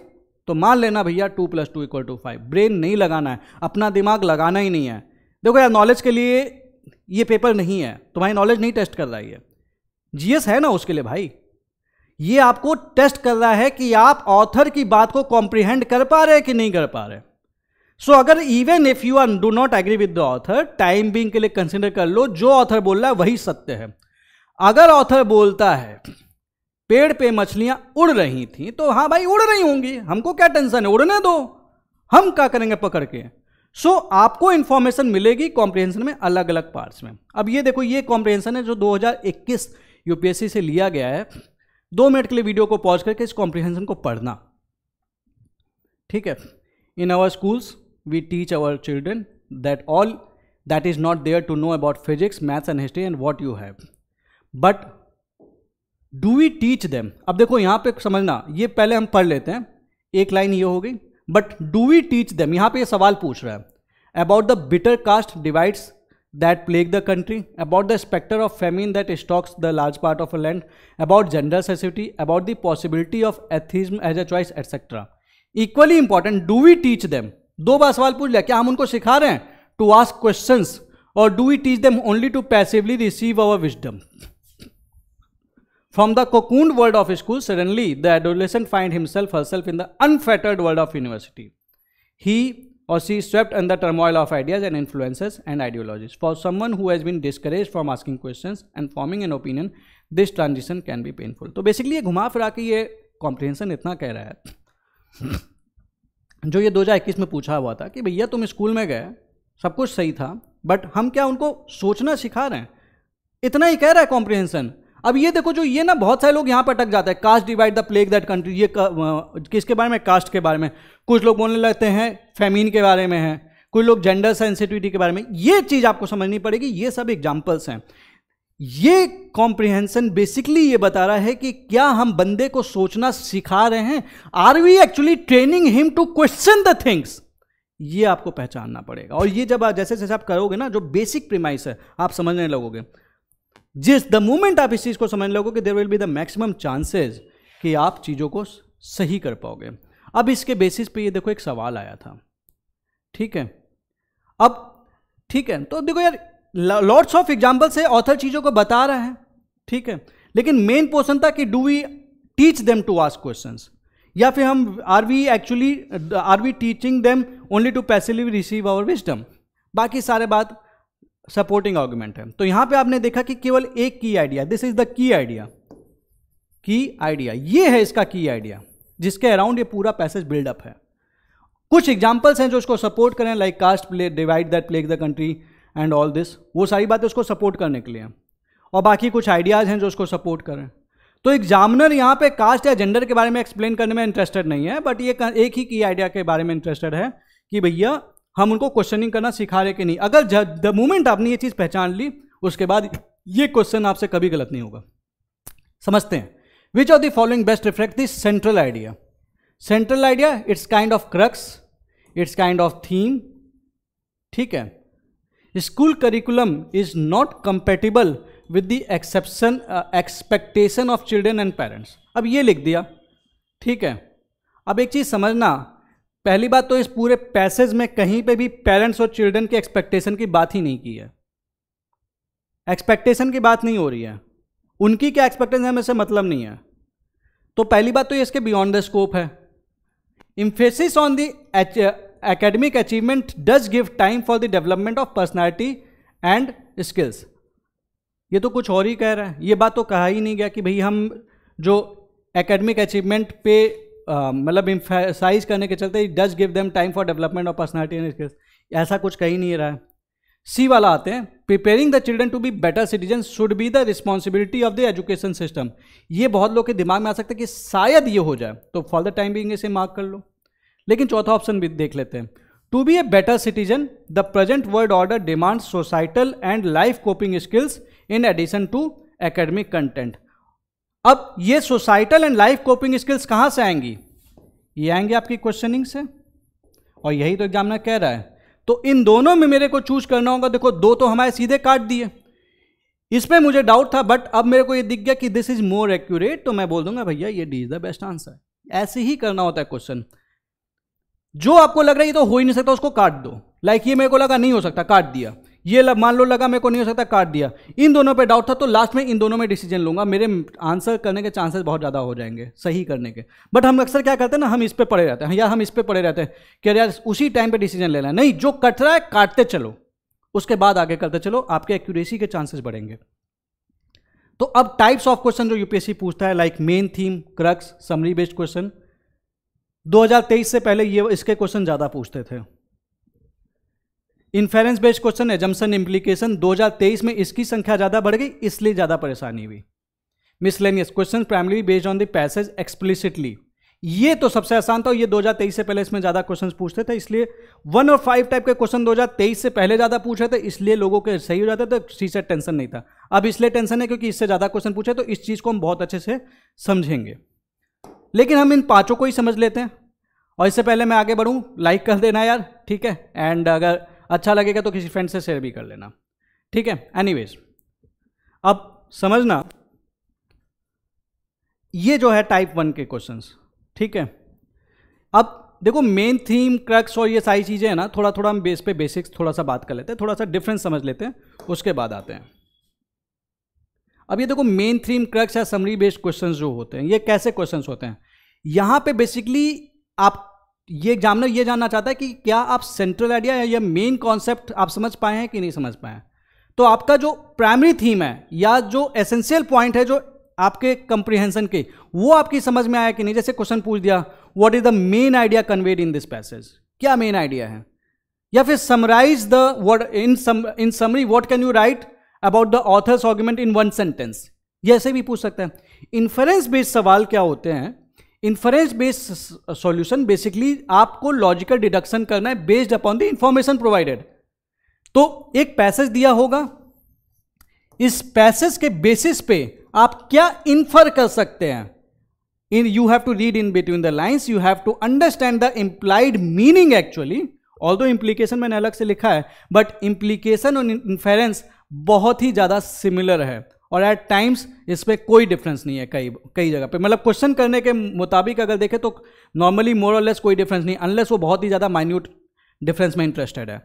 तो मान लेना भैया two plus two equal to five brain नहीं लगाना है अपना दिमाग लगाना ही नहीं है देखो यार नॉलेज के लिए ये पेपर नहीं है तुम्हारी नॉलेज नहीं टेस्ट कर रहा है ये जीएस है ना उसके लिए भाई ये आपको टेस्ट कर रहा है कि आप ऑथर की बात को कॉम्प्रिहेंड कर पा रहे कि नहीं कर पा रहे सो so, अगर even if you are do not agree with the author time being के लिए कंसिडर कर लो जो ऑथर बोल रहा है वही सत्य है अगर ऑथर बोलता है पेड़ पे मछलियां उड़ रही थी तो हाँ भाई उड़ रही होंगी हमको क्या टेंशन है उड़ने दो हम क्या करेंगे पकड़ के सो so, आपको इन्फॉर्मेशन मिलेगी कॉम्प्रिहेंशन में अलग अलग पार्ट्स में अब ये देखो ये कॉम्प्रिहेंशन है जो 2021 यूपीएससी से लिया गया है दो मिनट के लिए वीडियो को पॉज करके इस कॉम्प्रिहेंशन को पढ़ना ठीक है in our schools we teach our children that all that is not there to know about physics maths and history and what you have but do we teach them अब देखो यहां पे समझना ये पहले हम पढ़ लेते हैं एक लाइन ये हो गई but do we teach them यहां पे ये सवाल पूछ रहा है about the bitter caste divides that plague the country about the spectre of famine that stalks the large part of a land about gender sensitivity about the possibility of atheism as a choice etcetera equally important do we teach them दो बार सवाल पूछ लिया क्या हम उनको सिखा रहे हैं टू आस्क क्वेश्चन और do we teach them only to passively receive our wisdom From the cocooned world of school, suddenly the adolescent finds himself herself in the unfettered world of university. He or she is swept in the turmoil of ideas and influences and ideologies. For someone who has been discouraged from asking questions and forming an opinion, this transition can be painful. तो basically ये घुमा फिरा के ये comprehension इतना कह रहा है जो ये 2021 में पूछा हुआ था कि भैया तुम स्कूल में गए सब कुछ सही था बट हम क्या उनको सोचना सिखा रहे हैं इतना ही कह रहा है कॉम्प्रिहेंसन अब ये देखो जो ये ना बहुत सारे लोग यहाँ पर अटक जाते हैं caste divide the plague that country ये किसके बारे में कास्ट के बारे में कुछ लोग बोलने लगते हैं फेमिन के बारे में है कुछ लोग जेंडर सेंसिटिविटी के बारे में ये चीज़ आपको समझनी पड़ेगी ये सब एग्जाम्पल्स हैं ये कॉम्प्रिहेंसन बेसिकली ये बता रहा है कि क्या हम बंदे को सोचना सिखा रहे हैं are we actually training him to question the things ये आपको पहचानना पड़ेगा और ये जब जैसे जैसे आप करोगे ना जो बेसिक प्रिमाइस है आप समझने लगोगे जिस द मोमेंट आप इस चीज़ को समझ लोगे कि there will be the maximum chances कि आप चीज़ों को सही कर पाओगे अब इसके बेसिस पे ये देखो एक सवाल आया था ठीक है अब ठीक है तो देखो यार लॉर्ड्स ऑफ एग्जाम्पल से ऑथर चीज़ों को बता रहा है ठीक है लेकिन मेन पोर्सन था कि do we teach them to ask question या फिर हम are we actually are we teaching them only to passively receive our wisdom बाकी सारे बात सपोर्टिंग आर्ग्यूमेंट है तो यहां पे आपने देखा कि केवल एक key idea this is the key idea key idea ये है इसका की आइडिया जिसके अराउंड ये पूरा पैसेज बिल्डअप है कुछ एग्जाम्पल्स हैं जो उसको सपोर्ट करें like caste play divide that plague the country and all this वो सारी बातें उसको सपोर्ट करने के लिए और बाकी कुछ आइडियाज़ हैं जो उसको सपोर्ट करें तो एग्जामिनर यहाँ पे कास्ट या जेंडर के बारे में एक्सप्लेन करने में इंटरेस्टेड नहीं है बट ये एक ही की आइडिया के बारे में इंटरेस्टेड है कि भैया हम उनको क्वेश्चनिंग करना सिखा रहे कि नहीं अगर द मोमेंट आपने ये चीज़ पहचान ली उसके बाद ये क्वेश्चन आपसे कभी गलत नहीं होगा समझते हैं which of the following best reflect this central idea central idea it's kind of crux it's kind of theme ठीक है school curriculum is not compatible with the exception expectation of children and parents अब ये लिख दिया ठीक है अब एक चीज़ समझना पहली बात तो इस पूरे पैसेज में कहीं पे भी पेरेंट्स और चिल्ड्रन की एक्सपेक्टेशन की बात ही नहीं की है एक्सपेक्टेशन की बात नहीं हो रही है उनकी क्या एक्सपेक्टेशन है हमें से मतलब नहीं है तो पहली बात तो ये इसके बियॉन्ड द स्कोप है emphasis on the academic achievement does give time for the development of personality and skills ये तो कुछ और ही कह रहा है ये बात तो कहा ही नहीं गया कि भाई हम जो एकेडमिक अचीवमेंट पे मतलब इम्फेसाइज करने के चलते does give them time for development of personality and skills ऐसा कुछ कहीं नहीं रहा है सी वाला आते हैं preparing the children to be better citizen should be the responsibility of the education system ये बहुत लोग के दिमाग में आ सकता है कि शायद ये हो जाए तो फॉर द टाइम बिंग इसे मार्क कर लो लेकिन चौथा ऑप्शन भी देख लेते हैं to be a better citizen the present world order demand societal and life coping skills in addition to academic content अब ये societal and life coping skills कहाँ से आएंगी ये आएंगे आपकी क्वेश्चनिंग से और यही तो एग्जामिनर कह रहा है तो इन दोनों में मेरे को चूज करना होगा देखो दो तो हमारे सीधे काट दिए इसमें मुझे डाउट था बट अब मेरे को ये दिख गया कि दिस इज मोर एक्यूरेट तो मैं बोल दूंगा भैया ये D is the best answer ऐसे ही करना होता है क्वेश्चन जो आपको लग रहा है ये तो हो ही नहीं सकता उसको काट दो लाइक like ये मेरे को लगा नहीं हो सकता काट दिया ये मान लो लगा मेरे को नहीं हो सकता काट दिया इन दोनों पे डाउट था तो लास्ट में इन दोनों में डिसीजन लूंगा मेरे आंसर करने के चांसेस बहुत ज़्यादा हो जाएंगे सही करने के बट हम अक्सर क्या करते हैं ना हम इस पर पड़े रहते हैं या हम इस पर पड़े रहते हैं कि यार उसी टाइम पर डिसीजन लेना है नहीं जो कट रहा है काटते चलो उसके बाद आगे करते चलो आपके एक्यूरेसी के चांसेस बढ़ेंगे तो अब टाइप्स ऑफ क्वेश्चन जो यूपीएससी पूछता है like main theme crux summary based question 2023 से पहले ये इसके क्वेश्चन ज़्यादा पूछते थे inference based question assumption implication 2023 में इसकी संख्या ज़्यादा बढ़ गई इसलिए ज़्यादा परेशानी हुई miscellaneous question primary based on the passage explicitly ये तो सबसे आसान था ये 2023 से पहले इसमें ज़्यादा क्वेश्चंस पूछते थे इसलिए वन और फाइव टाइप के क्वेश्चन 2023 से पहले ज़्यादा पूछे थे इसलिए लोगों के सही हो जाते थे सी से टेंशन नहीं था अब इसलिए टेंशन है क्योंकि इससे ज़्यादा क्वेश्चन पूछे तो इस चीज़ को हम बहुत अच्छे से समझेंगे लेकिन हम इन पाँचों को ही समझ लेते हैं और इससे पहले मैं आगे बढ़ूँ लाइक कर देना यार ठीक है एंड अगर अच्छा लगेगा तो किसी फ्रेंड से शेयर भी कर लेना ठीक है एनीवेज अब समझना ये जो है टाइप वन के क्वेश्चंस ठीक है अब देखो मेन थीम क्रक्स और ये सारी चीज़ें हैं ना थोड़ा थोड़ा हम बेस पे बेसिक्स थोड़ा सा बात कर लेते हैं थोड़ा सा डिफरेंस समझ लेते हैं उसके बाद आते हैं अब ये देखो मेन थीम क्रक्स या समरी बेस्ड क्वेश्चंस जो होते हैं ये कैसे क्वेश्चंस होते हैं यहाँ पे बेसिकली आप ये एग्जामिनर ये जानना चाहता है कि क्या आप सेंट्रल आइडिया या मेन कॉन्सेप्ट आप समझ पाए हैं कि नहीं समझ पाए हैं तो आपका जो प्राइमरी थीम है या जो एसेंशियल पॉइंट है जो आपके कंप्रीहेंशन के वो आपकी समझ में आया कि नहीं जैसे क्वेश्चन पूछ दिया what is the main idea conveyed in this passage क्या मेन आइडिया है या फिर summarise the word in in summary what can you write about the author's argument in one sentence ये ऐसे भी पूछ सकते हैं इन्फरेंस बेस्ड सवाल क्या होते हैं इन्फरेंस बेस्ड सॉल्यूशन बेसिकली आपको लॉजिकल डिडक्शन करना है based upon the information provided तो एक पैसेज दिया होगा इस पैसेज के बेसिस पे आप क्या इन्फर कर सकते हैं in you have to read in between the lines you have to understand the implied meaning actually although implication मैंने अलग से लिखा है बट इम्प्लीकेशन और इन्फेरेंस बहुत ही ज़्यादा सिमिलर है और एट टाइम्स इस पर कोई डिफरेंस नहीं है कई कई जगह पे मतलब क्वेश्चन करने के मुताबिक अगर देखें तो नॉर्मली मोर और लेस कोई डिफरेंस नहीं अनलेस वो बहुत ही ज़्यादा माइन्यूट डिफरेंस में इंटरेस्टेड है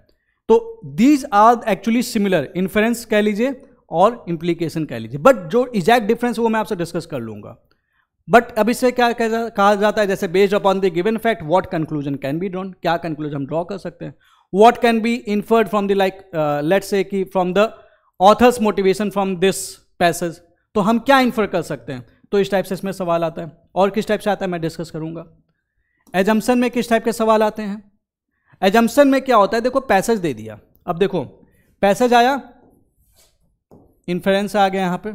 तो these are actually similar inference कह लीजिए और इम्प्लीकेशन कह लीजिए बट जो एग्जैक्ट डिफरेंस वो मैं आपसे डिस्कस कर लूँगा बट अब इससे क्या कहा जाता है जैसे based upon the given fact what conclusion can be drawn क्या कंक्लूजन हम ड्रॉ कर सकते हैं what can be inferred from the like let's say कि from the author's motivation from this passage तो हम क्या इन्फर कर सकते हैं तो इस टाइप से इसमें सवाल आता है और किस टाइप से आता है मैं डिस्कस करूंगा एजम्सन में किस टाइप के सवाल आते हैं एजम्सन में क्या होता है देखो पैसेज दे दिया अब देखो पैसेज आया इन्फ्लुएंस आ गया यहां पे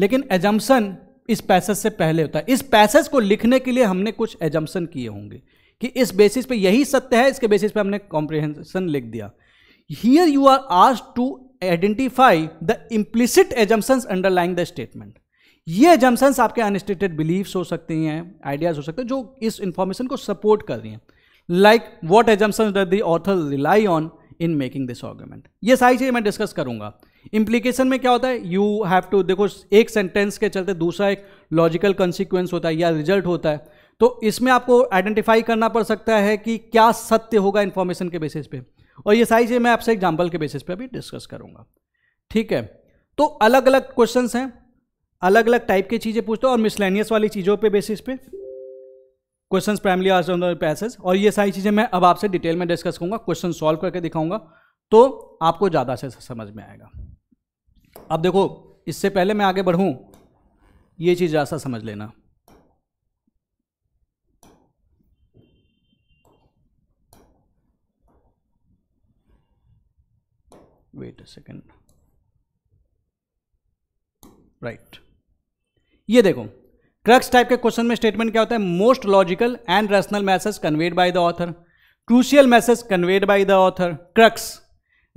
लेकिन एजम्सन इस पैसेज से पहले होता है इस पैसेज को लिखने के लिए हमने कुछ एजम्सन किए होंगे कि इस बेसिस पे यही सत्य है इसके बेसिस पे हमने कॉम्प्रिहेंशन लिख दिया here you are asked to identify the implicit assumptions underlying the statement ये एजम्पन्स आपके अनस्टेटेड बिलीव्स हो सकते हैं आइडियाज हो सकते हैं जो इस इंफॉर्मेशन को सपोर्ट कर रही हैं like what assumptions does rely on in making this argument ये सारी चीज़ें मैं डिस्कस करूंगा इम्प्लीकेशन में क्या होता है यू हैव टू देखो एक सेंटेंस के चलते दूसरा एक लॉजिकल कॉन्सिक्वेंस होता है या रिजल्ट होता है तो इसमें आपको आइडेंटिफाई करना पड़ सकता है कि क्या सत्य होगा इन्फॉर्मेशन के बेसिस पे और ये सारी चीज़ें मैं आपसे एग्जाम्पल के बेसिस पे अभी डिस्कस करूँगा ठीक है तो अलग अलग क्वेश्चन हैं अलग अलग टाइप की चीज़ें पूछते हो और मिसलेनियस वाली चीज़ों पे बेसिस पे क्वेश्चंस प्राइमली आर्स पैसेज और ये सारी चीज़ें मैं अब आपसे डिटेल में डिस्कस करूँगा क्वेश्चन सॉल्व करके दिखाऊंगा तो आपको ज़्यादा से समझ में आएगा अब देखो इससे पहले मैं आगे बढ़ूँ ये चीज़ ज़्यादा समझ लेना wait a second right right. ये देखो क्रक्स टाइप के क्वेश्चन में स्टेटमेंट क्या होता है most logical and rational message conveyed by the author crucial message conveyed by the author crux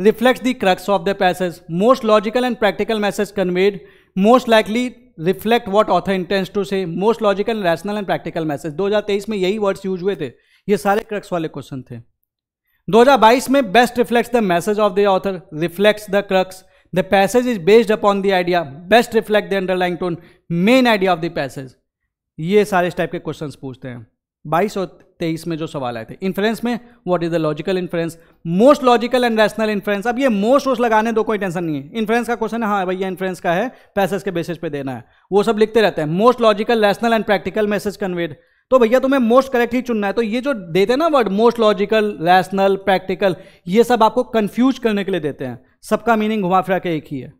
reflect the crux of the passage most logical and practical message conveyed most likely reflect what author intends to say most logical rational and practical message दो में यही words use हुए थे ये सारे crux वाले question थे 2022 में best reflects the message of the author reflects the crux the passage is based upon the idea best reflect the underline tone main idea of the passage ये सारे इस टाइप के क्वेश्चन पूछते हैं बाईस और तेईस में जो सवाल आए थे इन्फ्लुएंस में what is the logical influence most logical and rational influence अब ये मोस्ट वोस्ट लगाने दो कोई टेंशन नहीं है इन्फ्लुएंस का क्वेश्चन है हाँ भैया इन्फ्लुएंस का है पैसेज के बेसिस पे देना है वो सब लिखते रहते हैं most logical rational and practical message conveyed तो भैया तुम्हें मोस्ट करेक्ट ही चुनना है तो ये जो देते हैं ना word most logical rational practical ये सब आपको कंफ्यूज करने के लिए देते हैं सबका मीनिंग घुमा फिरा के एक ही है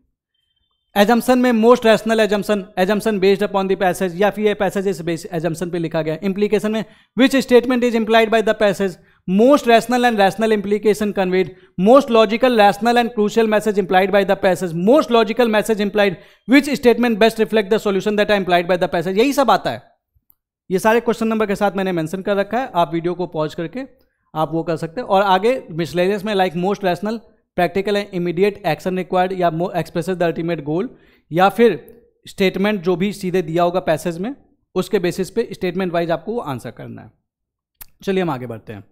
एजम्सन में most rational assumption assumption based upon the passage या फिर ये पैसेज इस बेस एजम्सन पे लिखा गया इंप्लीकेशन में which statement is implied by the passage most rational and rational implication conveyed most logical rational and crucial message implied by the passage most logical message implied which statement best reflect the solution that are implied by the passage यही सब आता है ये सारे question number के साथ मैंने mention कर रखा है आप वीडियो को पॉज करके आप वो कर सकते हैं और आगे मिसलेनियस में like most rational practical and immediate action required या एक्सप्रेस द अल्टीमेट गोल या फिर स्टेटमेंट जो भी सीधे दिया होगा पैसेज में उसके बेसिस पे स्टेटमेंट वाइज आपको वो आंसर करना है चलिए हम आगे बढ़ते हैं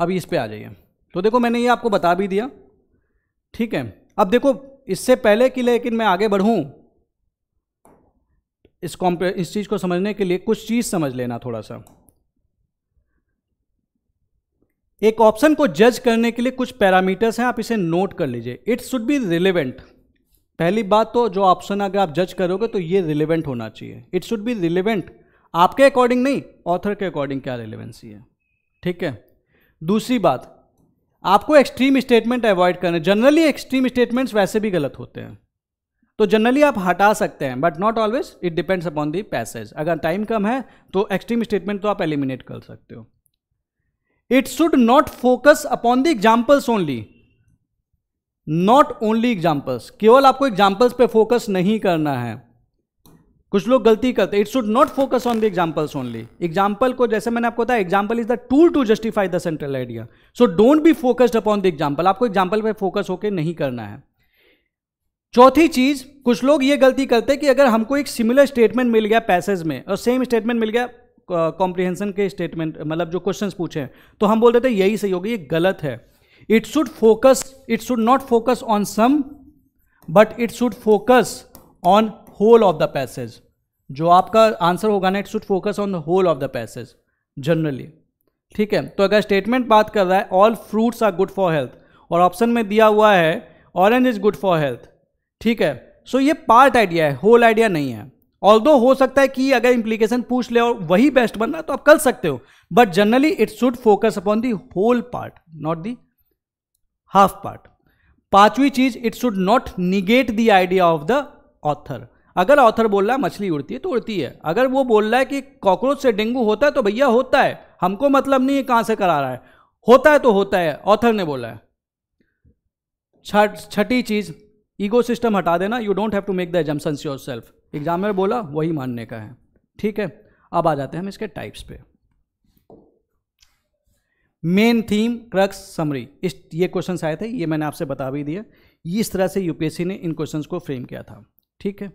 अब इस पे आ जाइए तो देखो मैंने ये आपको बता भी दिया ठीक है अब देखो इससे पहले कि लेकिन मैं आगे बढ़ूँ इस कॉम्प्रे इस चीज़ को समझने के लिए कुछ चीज़ समझ लेना थोड़ा सा एक ऑप्शन को जज करने के लिए कुछ पैरामीटर्स हैं आप इसे नोट कर लीजिए इट शुड बी रिलेवेंट पहली बात तो जो ऑप्शन अगर आप जज करोगे तो ये रिलेवेंट होना चाहिए इट शुड बी रिलेवेंट आपके अकॉर्डिंग नहीं ऑथर के अकॉर्डिंग क्या रिलेवेंसी है ठीक है दूसरी बात आपको एक्सट्रीम स्टेटमेंट अवॉइड करना जनरली एक्सट्रीम स्टेटमेंट्स वैसे भी गलत होते हैं तो जनरली आप हटा सकते हैं but not always it depends upon the passage अगर टाइम कम है तो एक्सट्रीम स्टेटमेंट तो आप एलिमिनेट कर सकते हो it should not focus upon the examples only not only examples केवल आपको एग्जाम्पल्स पे फोकस नहीं करना है कुछ लोग गलती करते it should not focus on the examples only example को जैसे मैंने आपको बताया example is the tool to justify the central idea so don't be focused upon the example आपको एग्जाम्पल पे फोकस होकर नहीं करना है चौथी चीज कुछ लोग ये गलती करते हैं कि अगर हमको एक सिमिलर स्टेटमेंट मिल गया पैसेज में और सेम स्टेटमेंट मिल गया कॉम्प्रिहेंशन के स्टेटमेंट मतलब जो क्वेश्चन पूछे हैं तो हम बोल देते हैं यही सही होगी ये गलत है it should focus it should not focus on some but it should focus on whole of the passage जो आपका आंसर होगा ना it should focus on the whole of the passage generally ठीक है तो अगर स्टेटमेंट बात कर रहा है all fruits are good for health और ऑप्शन में दिया हुआ है orange is good for health ठीक है सो so ये पार्ट आइडिया है होल आइडिया नहीं है ऑल दो हो सकता है कि अगर इंप्लीकेशन पूछ ले और वही बेस्ट बन है तो आप कर सकते हो but generally it should focus upon the whole part not the half part पांचवी चीज it should not negate the idea of the author अगर ऑथर बोल रहा है मछली उड़ती है तो उड़ती है अगर वो बोल रहा है कि कॉकरोच से डेंगू होता है तो भैया होता है हमको मतलब नहीं है कहां से करा रहा है होता है तो होता है ऑथर ने बोला है छठी चीज ईगो सिस्टम हटा देना you don't have to make the assumptions yourself exam में बोला वही मानने का है ठीक है अब आ जाते हैं हम इसके टाइप्स पे मेन थीम क्रक्स समरी इस ये क्वेश्चन आए थे ये मैंने आपसे बता भी दिया इस तरह से यूपीएससी ने इन क्वेश्चन को फ्रेम किया था ठीक है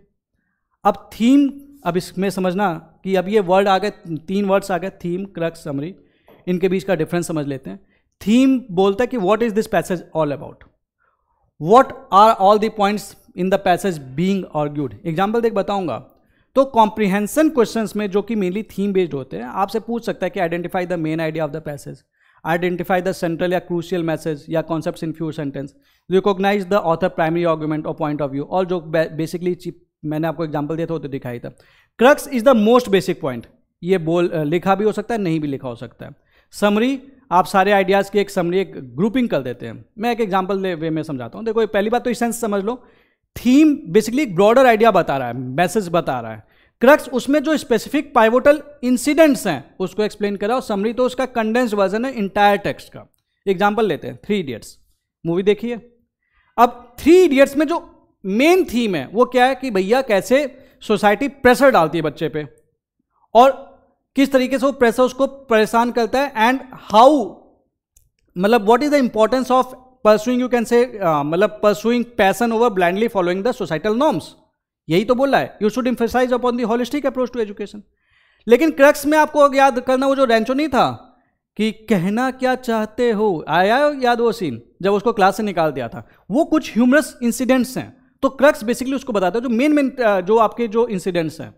अब थीम अब इसमें समझना कि अब ये वर्ड आ गए तीन वर्ड्स आ गए थीम क्रक्स समरी इनके बीच का डिफरेंस समझ लेते हैं थीम बोलता है कि what is this passage all about what are all the points in the passage being argued example देख बताऊंगा तो कॉम्प्रीहेंसन क्वेश्चन में जो कि मेनली थीम बेस्ड होते हैं आपसे पूछ सकता है कि identify the main idea of the passage identify the central या क्रूशियल मैसेज या concept in few sentence recognise the author primary argument और पॉइंट ऑफ व्यू और जो बेसिकली मैंने आपको एग्जाम्पल दिया था वो तो दिखाई था crux is the most basic point ये बोल लिखा भी हो सकता है नहीं भी लिखा हो सकता है समरी आप सारे आइडियाज़ की एक समरी एक ग्रुपिंग कर देते हैं मैं एक एग्जाम्पल वे में समझाता हूँ देखो पहली बात तो इस सेंस समझ लो थीम बेसिकली एक ब्रॉडर आइडिया बता रहा है मैसेज बता रहा है क्रक्स उसमें जो स्पेसिफिक पाइवोटल इंसिडेंट्स हैं उसको एक्सप्लेन करा और समरी तो उसका कंडेंस वर्जन है इंटायर टेक्स्ट का एग्जाम्पल लेते हैं थ्री इडियट्स मूवी देखिए अब थ्री इडियट्स में जो मेन थीम है वो क्या है कि भैया कैसे सोसाइटी प्रेशर डालती है बच्चे पे और किस तरीके से वो प्रेशर उसको परेशान करता है एंड हाउ मतलब what is the importance of pursuing you can say मतलब pursuing passion over blindly following the societal norms यही तो बोला है you should emphasise upon the holistic approach to education लेकिन क्रक्स में आपको याद करना वो जो रेंचो नहीं था कि कहना क्या चाहते हो आया याद वो सीन जब उसको क्लास से निकाल दिया था वो कुछ ह्यूमरस इंसिडेंट्स हैं तो क्रक्स बेसिकली उसको बताता है जो मेन मेन uh, जो आपके जो इंसिडेंट्स हैं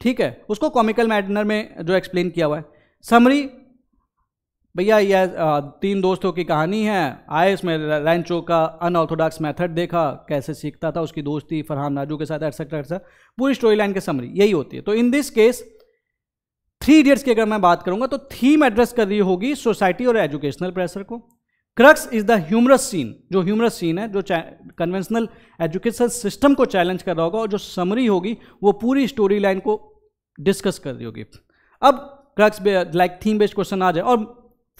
ठीक है उसको कॉमिकल मैटनर में जो एक्सप्लेन किया हुआ है समरी भैया यह तीन दोस्तों की कहानी है आए इसमें रैंचो का अनऑर्थोडॉक्स मेथड देखा कैसे सीखता था उसकी दोस्ती फरहान राजू के साथ एटसेट्रा एटसेट्रा पूरी स्टोरी लाइन के समरी यही होती है तो in this case Three Idiots की अगर मैं बात करूंगा तो थीम एड्रेस कर रही होगी सोसाइटी और एजुकेशनल प्रेशर को crux is the humorous scene जो ह्यूमरस सीन है जो कन्वेंशनल एजुकेशन सिस्टम को चैलेंज कर रहा होगा और जो समरी होगी वो पूरी स्टोरी लाइन को डिस्कस कर रही होगी अब crux like theme based question आ जाए और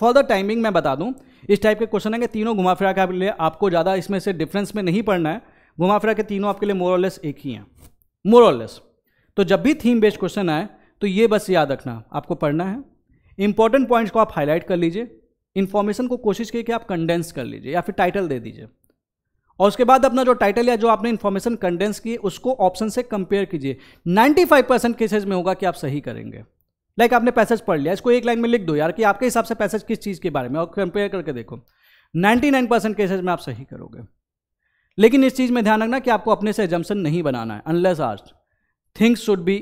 फॉर द टाइमिंग मैं बता दूं इस टाइप के क्वेश्चन है कि तीनों घुमा फिरा के लिए आपको ज़्यादा इसमें से डिफरेंस में नहीं पढ़ना है घुमा फिरा के तीनों आपके लिए मोरलेस एक ही हैं मोरलेस तो जब भी थीम बेस्ड क्वेश्चन आए तो ये बस याद रखना आपको पढ़ना है इंपॉर्टेंट पॉइंट्स को आप हाईलाइट कर लीजिए इन्फॉर्मेशन को कोशिश की कि आप कंडेंस कर लीजिए या फिर टाइटल दे दीजिए और उसके बाद अपना जो टाइटल या जो आपने इन्फॉर्मेशन कंडेंस की उसको ऑप्शन से कंपेयर कीजिए 95 परसेंट केसेज में होगा कि आप सही करेंगे लाइक like आपने पैसेज पढ़ लिया इसको एक लाइन में लिख दो यार कि आपके हिसाब से पैसेज किस चीज़ के बारे में और कंपेयर करके देखो 99 परसेंट केसेज में आप सही करोगे लेकिन इस चीज़ में ध्यान रखना कि आपको अपने से एजम्पन नहीं बनाना है अनलेस आर्स्ट थिंग्स शुड बी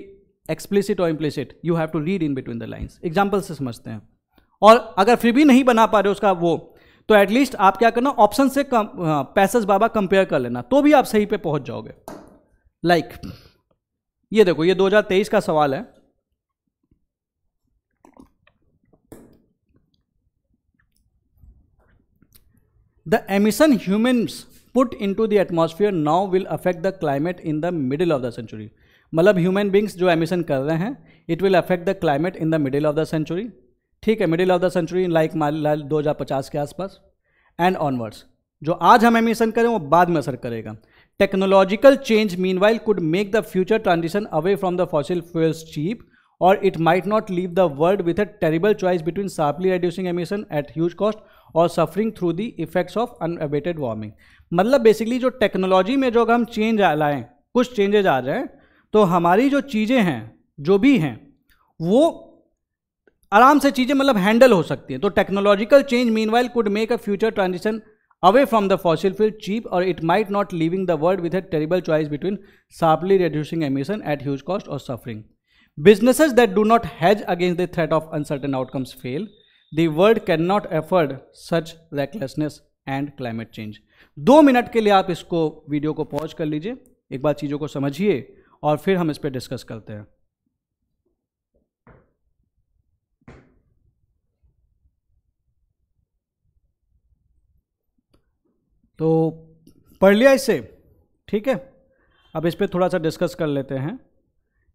एक्सप्लिसिट और implicit you have to read in between the lines example से समझते हैं और अगर फिर भी नहीं बना पा रहे उसका वो तो एटलीस्ट आप क्या करना ऑप्शन से कम पैसेज बाबा कंपेयर कर लेना तो भी आप सही पे पहुंच जाओगे लाइक like, ये देखो ये 2023 का सवाल है the emission humans put in to the atmosphere now will affect the climate in the middle of the century मतलब ह्यूमन बींग्स जो एमिशन कर रहे हैं it will affect the climate in the middle of the century ठीक है middle of the century like माल दो हज़ार पचास के आसपास एंड ऑनवर्ड्स जो आज हम एमिशन करें वो बाद में असर करेगा technological change meanwhile could make the future transition away from the fossil fuels cheap और it might not leave the world with a terrible choice between sharply reducing emission at huge cost और suffering through the effects of unabated warming मतलब basically जो technology में जो अगर हम change लाएँ कुछ चेंजेज आ जाएँ तो हमारी जो चीज़ें हैं जो भी हैं वो आराम से चीज़ें मतलब हैंडल हो सकती हैं तो technological change meanwhile could make a future transition away from the fossil fuel cheap और it might not living the world with a terrible choice between sharply reducing emission at huge cost और suffering businesses that do not hedge against the threat of uncertain outcomes fail the world can not afford such recklessness and climate change दो minute के लिए आप इसको video को pause कर लीजिए एक बार चीज़ों को समझिए और फिर हम इस पर डिस्कस करते हैं तो पढ़ लिया इसे ठीक है अब इस पर थोड़ा सा डिस्कस कर लेते हैं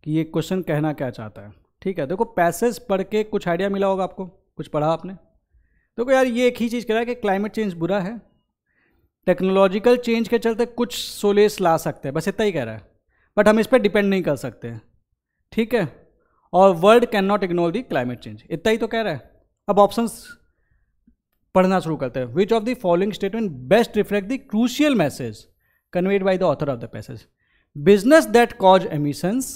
कि ये क्वेश्चन कहना क्या चाहता है ठीक है देखो पैसेज पढ़ के कुछ आइडिया मिला होगा आपको कुछ पढ़ा आपने देखो यार ये एक ही चीज़ कह रहा है कि क्लाइमेट चेंज बुरा है टेक्नोलॉजिकल चेंज के चलते कुछ सोलेस ला सकते हैं बस इतना ही कह रहा है बट हम इस पर डिपेंड नहीं कर सकते ठीक है और world can not ignore the climate change इतना ही तो कह रहा है अब ऑप्शंस पढ़ना शुरू करते हैं which of the following statement best reflect the crucial message conveyed by the author of the passage business that cause emissions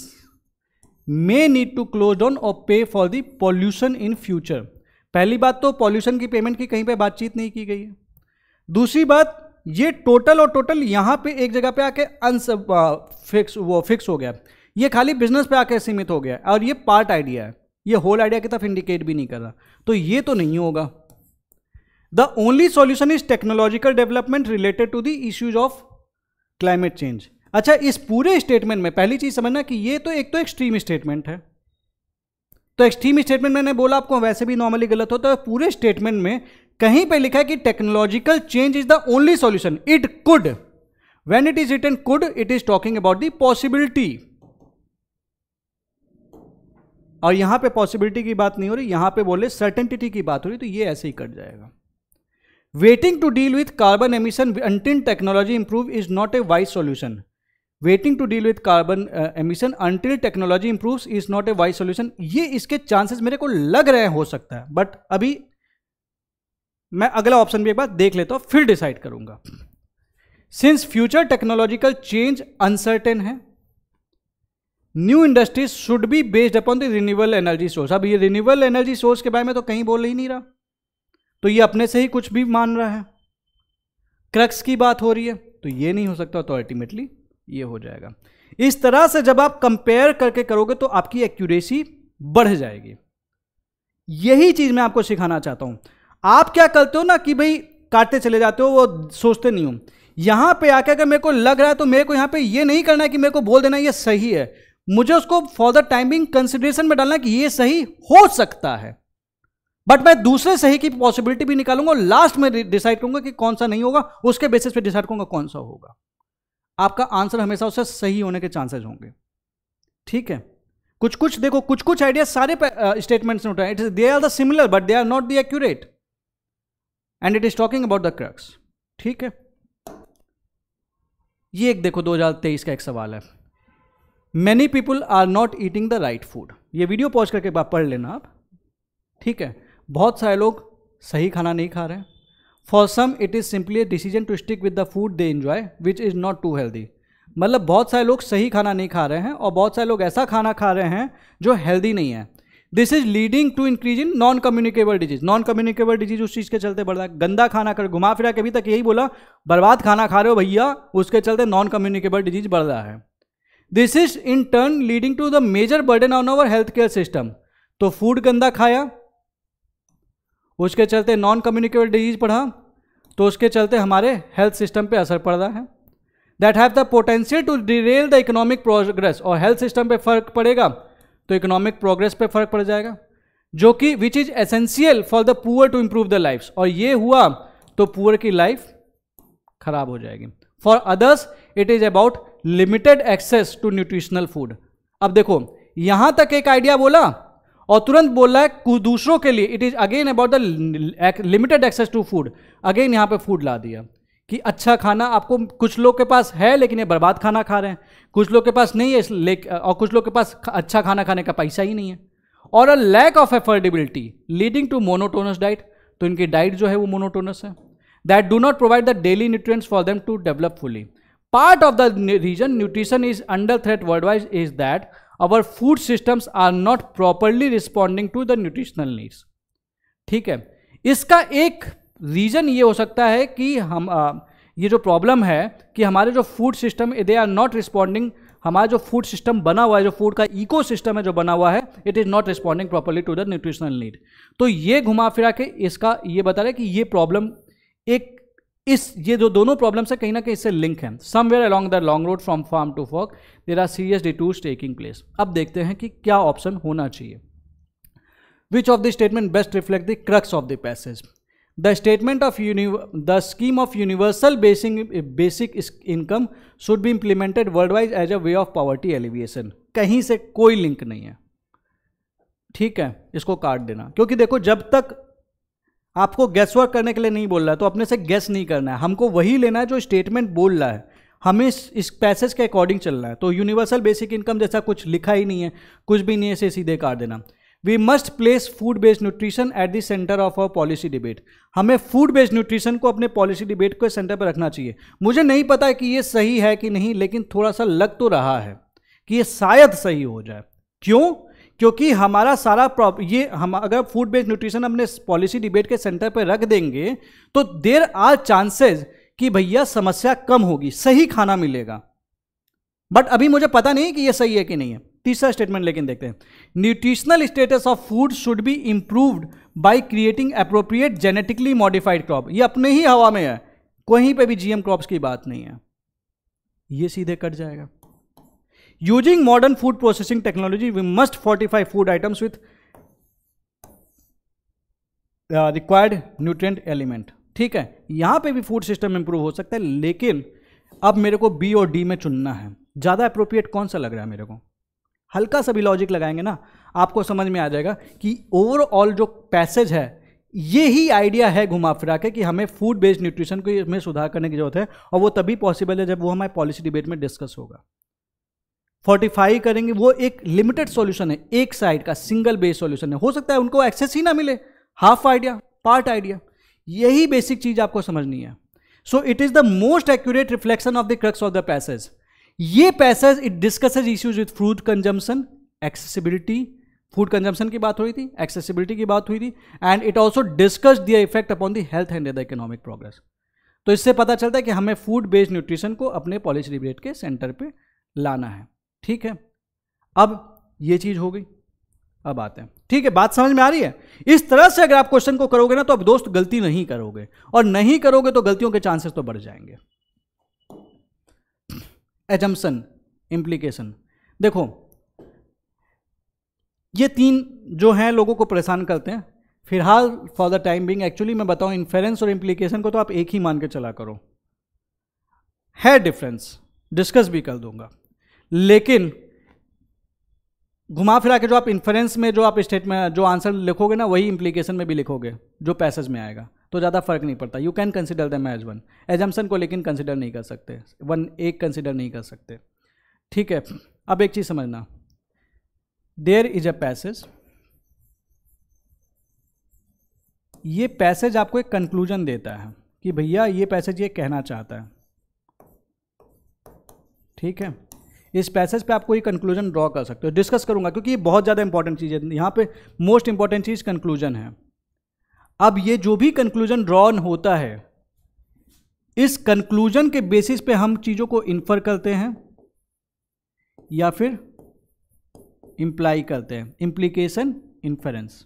may need to close down और pay for the pollution in future पहली बात तो pollution की payment की कहीं पर बातचीत नहीं की गई है दूसरी बात ये टोटल और टोटल यहाँ पे एक जगह पे आके अनस फिक्स वो फिक्स हो गया ये खाली बिजनेस पे आके सीमित हो गया और ये पार्ट आइडिया है ये होल आइडिया की तरफ इंडिकेट भी नहीं कर रहा तो ये तो नहीं होगा the only solution is technological development related to the issues of climate change अच्छा इस पूरे स्टेटमेंट में पहली चीज समझना कि ये तो एक तो एक्सट्रीम स्टेटमेंट है तो एक्सट्रीम स्टेटमेंट मैंने बोला आपको वैसे भी नॉर्मली गलत होता तो है पूरे स्टेटमेंट में कहीं पे लिखा है कि technological change is the only solution it could when it is written could it is talking about the possibility और यहां पे पॉसिबिलिटी की बात नहीं हो रही यहां पे बोले सर्टेनिटी की बात हो रही तो ये ऐसे ही कट जाएगा waiting to deal with carbon emission until technology improve is not a wise solution waiting to deal with carbon emission until technology improve is not a wise solution ये इसके चांसेस मेरे को लग रहे हैं हो सकता है बट अभी मैं अगला ऑप्शन भी एक बार देख लेता हूं फिर डिसाइड करूंगा since future technological change uncertain है new industries should be based upon the renewable energy source अब ये रिन्यूएबल एनर्जी सोर्स के बारे में तो कहीं बोल ही नहीं रहा तो ये अपने से ही कुछ भी मान रहा है क्रक्स की बात हो रही है तो ये नहीं हो सकता तो अल्टीमेटली ये हो जाएगा इस तरह से जब आप कंपेयर करके करोगे तो आपकी एक्यूरेसी बढ़ जाएगी यही चीज मैं आपको सिखाना चाहता हूं आप क्या करते हो ना कि भाई काटते चले जाते हो वो सोचते नहीं हो यहां पे आके अगर मेरे को लग रहा है तो मेरे को यहां पे ये नहीं करना है कि मेरे को बोल देना ये सही है मुझे उसको फॉर द टाइमिंग कंसिडरेशन में डालना कि ये सही हो सकता है बट मैं दूसरे सही की पॉसिबिलिटी भी निकालूंगा लास्ट में डिसाइड करूंगा कि कौन सा नहीं होगा उसके बेसिस पे डिसाइड करूंगा कौन सा होगा आपका आंसर हमेशा उससे सही होने के चांसेस होंगे ठीक है कुछ कुछ देखो कुछ कुछ आइडिया सारे स्टेटमेंट्स में उठाए it is they are the similar but they are not the accurate and it is talking about the crux ठीक है ये एक देखो 2023 का एक सवाल है many people are not eating the right food ये वीडियो पॉज करके पढ़ लेना आप ठीक है बहुत सारे लोग सही खाना नहीं खा रहे हैं for some it is simply a decision to stick with the food they enjoy which is not too healthy मतलब बहुत सारे लोग सही खाना नहीं खा रहे हैं और बहुत सारे लोग ऐसा खाना खा रहे हैं जो हेल्दी नहीं है this is leading to increase in non communicable disease non communicable disease उस चीज़ के चलते बढ़ रहा है गंदा खाना कर घुमा फिरा के अभी तक यही बोला बर्बाद खाना खा रहे हो भैया उसके चलते नॉन कम्युनिकेबल डिजीज बढ़ रहा है this is in turn leading to the major burden on our health care system तो फूड गंदा खाया उसके चलते नॉन कम्युनिकेबल डिजीज़ पढ़ा तो उसके चलते हमारे हेल्थ सिस्टम पे असर पड़ रहा है that have the potential to derail the economic progress और हेल्थ सिस्टम पे फर्क पड़ेगा तो इकोनॉमिक प्रोग्रेस पे फर्क पड़ जाएगा जो कि which is essential for the poor to improve the life और ये हुआ तो पुअर की लाइफ खराब हो जाएगी for others it is about limited access to nutritional food अब देखो यहाँ तक एक आइडिया बोला और तुरंत बोल रहा है दूसरों के लिए it is again about the limited access to food again यहाँ पे फूड ला दिया कि अच्छा खाना आपको कुछ लोग के पास है लेकिन ये बर्बाद खाना खा रहे हैं कुछ लोग के पास नहीं है ले और कुछ लोग के पास अच्छा खाना खाने का पैसा ही नहीं है और a lack of affordability leading to monotonous diet तो इनकी डाइट जो है वो मोनोटोनस है that do not provide the daily nutrients for them to develop fully part of the reason nutrition is under threat worldwide is that our food systems are not properly responding to the nutritional needs ठीक है इसका एक reason ये हो सकता है कि हम आ, ये जो प्रॉब्लम है कि हमारे जो food system they are not responding हमारा जो फूड सिस्टम बना हुआ है जो फूड का इको सिस्टम है जो बना हुआ है it is not responding properly to the nutritional need तो ये घुमा फिरा के इसका ये बता रहे कि ये प्रॉब्लम एक इस ये जो दोनों प्रॉब्लम्स है कहीं ना कहीं इससे लिंक है somewhere along the long road from farm to fork there are serious डी डिटूज टेकिंग प्लेस अब देखते हैं कि क्या ऑप्शन होना चाहिए which of the statement best reflect the crux of the passage the statement of the scheme of universal basing basic income should be implemented worldwide as a way of poverty alleviation कहीं से कोई link नहीं है ठीक है इसको काट देना क्योंकि देखो जब तक आपको गैस वर्क करने के लिए नहीं बोल रहा है तो अपने से गैस नहीं करना है हमको वही लेना है जो स्टेटमेंट बोल रहा है हमें इस इस पैसेज के अकॉर्डिंग चलना है तो यूनिवर्सल बेसिक इनकम जैसा कुछ लिखा ही नहीं है कुछ भी नहीं है इसे सीधे काट देना we must place food based nutrition at the centre of our policy debate हमें फूड बेस्ड न्यूट्रिशन को अपने पॉलिसी डिबेट को सेंटर पर रखना चाहिए मुझे नहीं पता कि ये सही है कि नहीं लेकिन थोड़ा सा लग तो रहा है कि ये शायद सही हो जाए क्यों क्योंकि हमारा सारा ये हम अगर फूड बेस्ड न्यूट्रिशन अपने पॉलिसी डिबेट के सेंटर पर रख देंगे तो देर आर चांसेज कि भैया समस्या कम होगी सही खाना मिलेगा बट अभी मुझे पता नहीं कि यह सही है कि नहीं है तीसरा स्टेटमेंट लेकिन देखते हैं nutritional status of food should be improved by creating appropriate genetically modified crop ये अपने ही हवा में है कहीं पे भी जीएम क्रॉप्स की बात नहीं है ये सीधे कट जाएगा using modern food processing technology we must fortify food items with required nutrient element ठीक है यहां पे भी फूड सिस्टम इंप्रूव हो सकता है लेकिन अब मेरे को बी और डी में चुनना है ज़्यादा अप्रोप्रिएट कौन सा लग रहा है मेरे को हल्का सा भी लॉजिक लगाएंगे ना आपको समझ में आ जाएगा कि ओवरऑल जो पैसेज है ये ही आइडिया है घुमा फिरा के कि हमें फूड बेस्ड न्यूट्रिशन को इसमें सुधार करने की जरूरत है और वो तभी पॉसिबल है जब वो हमारे पॉलिसी डिबेट में डिस्कस होगा फोर्टिफाई करेंगे वो एक लिमिटेड सॉल्यूशन है एक साइड का सिंगल बेस सॉल्यूशन है हो सकता है उनको एक्सेस ही ना मिले हाफ आइडिया पार्ट आइडिया यही बेसिक चीज आपको समझनी है so it is the most accurate reflection of the crux of the passage ये passage it discusses issues with food consumption accessibility food consumption की बात हुई थी एक्सेसिबिलिटी की बात हुई थी and it also discuss the effect upon the health and the economic progress तो इससे पता चलता है कि हमें फूड बेस्ड न्यूट्रिशन को अपने पॉलिसी डिबेट के सेंटर पे लाना है ठीक है अब ये चीज़ हो गई अब आते हैं ठीक है बात समझ में आ रही है इस तरह से अगर आप क्वेश्चन को करोगे ना तो आप दोस्त गलती नहीं करोगे और नहीं करोगे तो गलतियों के चांसेस तो बढ़ जाएंगे एजम्पन इम्प्लीकेशन देखो ये तीन जो हैं लोगों को परेशान करते हैं फिलहाल for the time being actually मैं बताऊं इन्फेरेंस और इम्प्लीकेशन को तो आप एक ही मान के चला करो है डिफरेंस डिस्कस भी कर दूंगा लेकिन घुमा फिरा के जो आप इन्फ्रेंस में जो आप स्टेट में जो आंसर लिखोगे ना वही इम्प्लीकेशन में भी लिखोगे जो पैसेज में आएगा तो ज़्यादा फर्क नहीं पड़ता you can consider them as one assumption को लेकिन कंसिडर नहीं कर सकते वन एक कंसिडर नहीं कर सकते ठीक है अब एक चीज़ समझना देयर इज अ पैसेज ये पैसेज आपको एक कंक्लूजन देता है कि भैया ये पैसेज ये कहना चाहता है ठीक है इस पैसेज पे आपको ये कंक्लूजन ड्रॉ कर सकते हो डिस्कस करूंगा क्योंकि ये बहुत ज़्यादा इंपॉर्टेंट चीज़ है यहाँ पे मोस्ट इंपॉर्टेंट चीज़ कंक्लूजन है अब ये जो भी कंक्लूजन ड्रॉन होता है इस कंक्लूजन के बेसिस पे हम चीज़ों को इन्फर करते हैं या फिर इम्प्लाई करते हैं इम्प्लीकेशन इन्फरेंस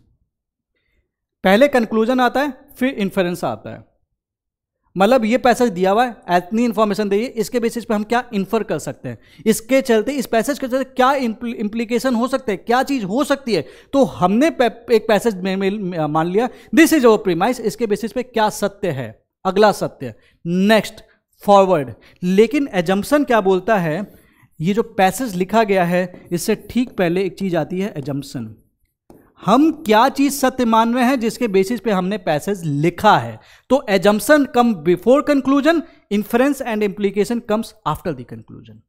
पहले कंक्लूजन आता है फिर इन्फरेंस आता है मतलब ये पैसेज दिया हुआ है इतनी इन्फॉर्मेशन दी है इसके बेसिस पे हम क्या इन्फर कर सकते हैं इसके चलते इस पैसेज के चलते क्या इम्प्लीकेशन हो सकते हैं क्या चीज़ हो सकती है तो हमने एक पैसेज मान लिया दिस इज अवर प्रीमाइस इसके बेसिस पे क्या सत्य है अगला सत्य नेक्स्ट फॉरवर्ड लेकिन एजम्पन क्या बोलता है ये जो पैसेज लिखा गया है इससे ठीक पहले एक चीज़ आती है एजम्पन हम क्या चीज सत्य मान रहे हैं जिसके बेसिस पे हमने पैसेज लिखा है तो assumption come before conclusion inference and implication comes after the conclusion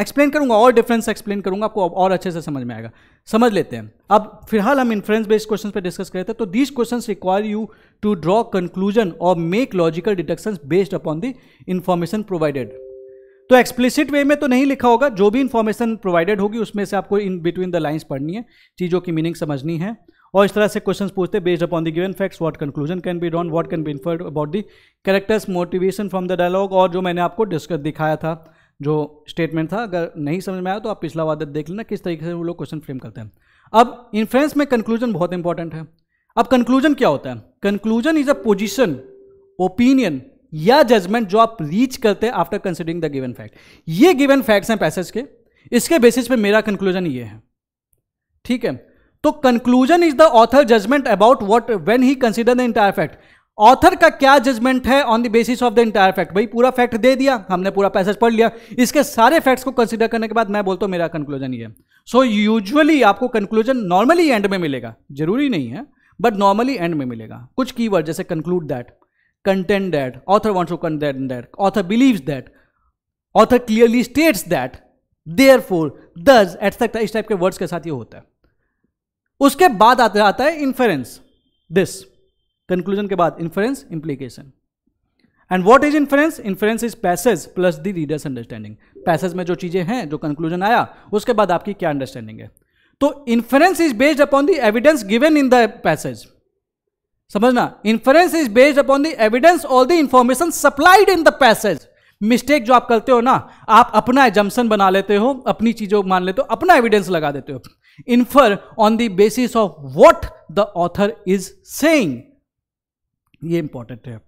explain करूंगा और डिफरेंस एक्सप्लेन करूंगा आपको और अच्छे से समझ में आएगा समझ लेते हैं अब फिलहाल हम इन्फ्रेंस बेस्ड क्वेश्चन पे डिस्कस करते हैं तो these questions require you to draw conclusion और make logical deduction based upon the information provided तो एक्सप्लिसिट वे में तो नहीं लिखा होगा जो भी इंफॉर्मेशन प्रोवाइडेड होगी उसमें से आपको इन बिटवीन द लाइन्स पढ़नी है चीज़ों की मीनिंग समझनी है और इस तरह से क्वेश्चंस पूछते based upon the given facts what conclusion can be drawn what can be inferred about the characters motivation from the dialogue और जो मैंने आपको डिस्कस दिखाया था जो स्टेटमेंट था अगर नहीं समझ में आया तो आप पिछला वादत देख लेना किस तरीके से वो लोग क्वेश्चन फ्रेम करते हैं अब इन्फ्रेंस में कंक्लूजन बहुत इंपॉर्टेंट है अब कंक्लूजन क्या होता है conclusion is a position opinion या जजमेंट जो आप रीच करते हैं after considering the given fact ये गिवन फैक्ट्स हैं पैसेज के इसके बेसिस पे मेरा कंक्लूजन ये है ठीक है तो conclusion is the author judgement about what when he consider the entire fact author का क्या जजमेंट है on the basis of the entire fact भाई पूरा फैक्ट दे दिया हमने पूरा पैसेज पढ़ लिया इसके सारे फैक्ट्स को कंसिडर करने के बाद मैं बोलता हूं मेरा कंक्लूजन ये सो so, यूजुअली आपको कंक्लूजन नॉर्मली एंड में मिलेगा जरूरी नहीं है बट नॉर्मली एंड में मिलेगा कुछ की जैसे conclude that contend that author wants to contend that author believes that author clearly states that therefore thus etcetera इस टाइप के वर्ड्स के साथ ये होता है उसके बाद आता आता है इन्फेरेंस दिस कंक्लूजन के बाद inference implication and what is inference inference is passage plus the readers understanding passage में जो चीजें हैं जो कंक्लूजन आया उसके बाद आपकी क्या अंडरस्टैंडिंग है तो inference is based upon the evidence given in the passage समझना inference is based upon the evidence all the information supplied in the passage mistake जो आप करते हो ना आप अपना एजम्सन बना लेते हो अपनी चीजों मान लेते हो अपना एविडेंस लगा देते हो infer on the basis of what the author is saying ये इंपॉर्टेंट है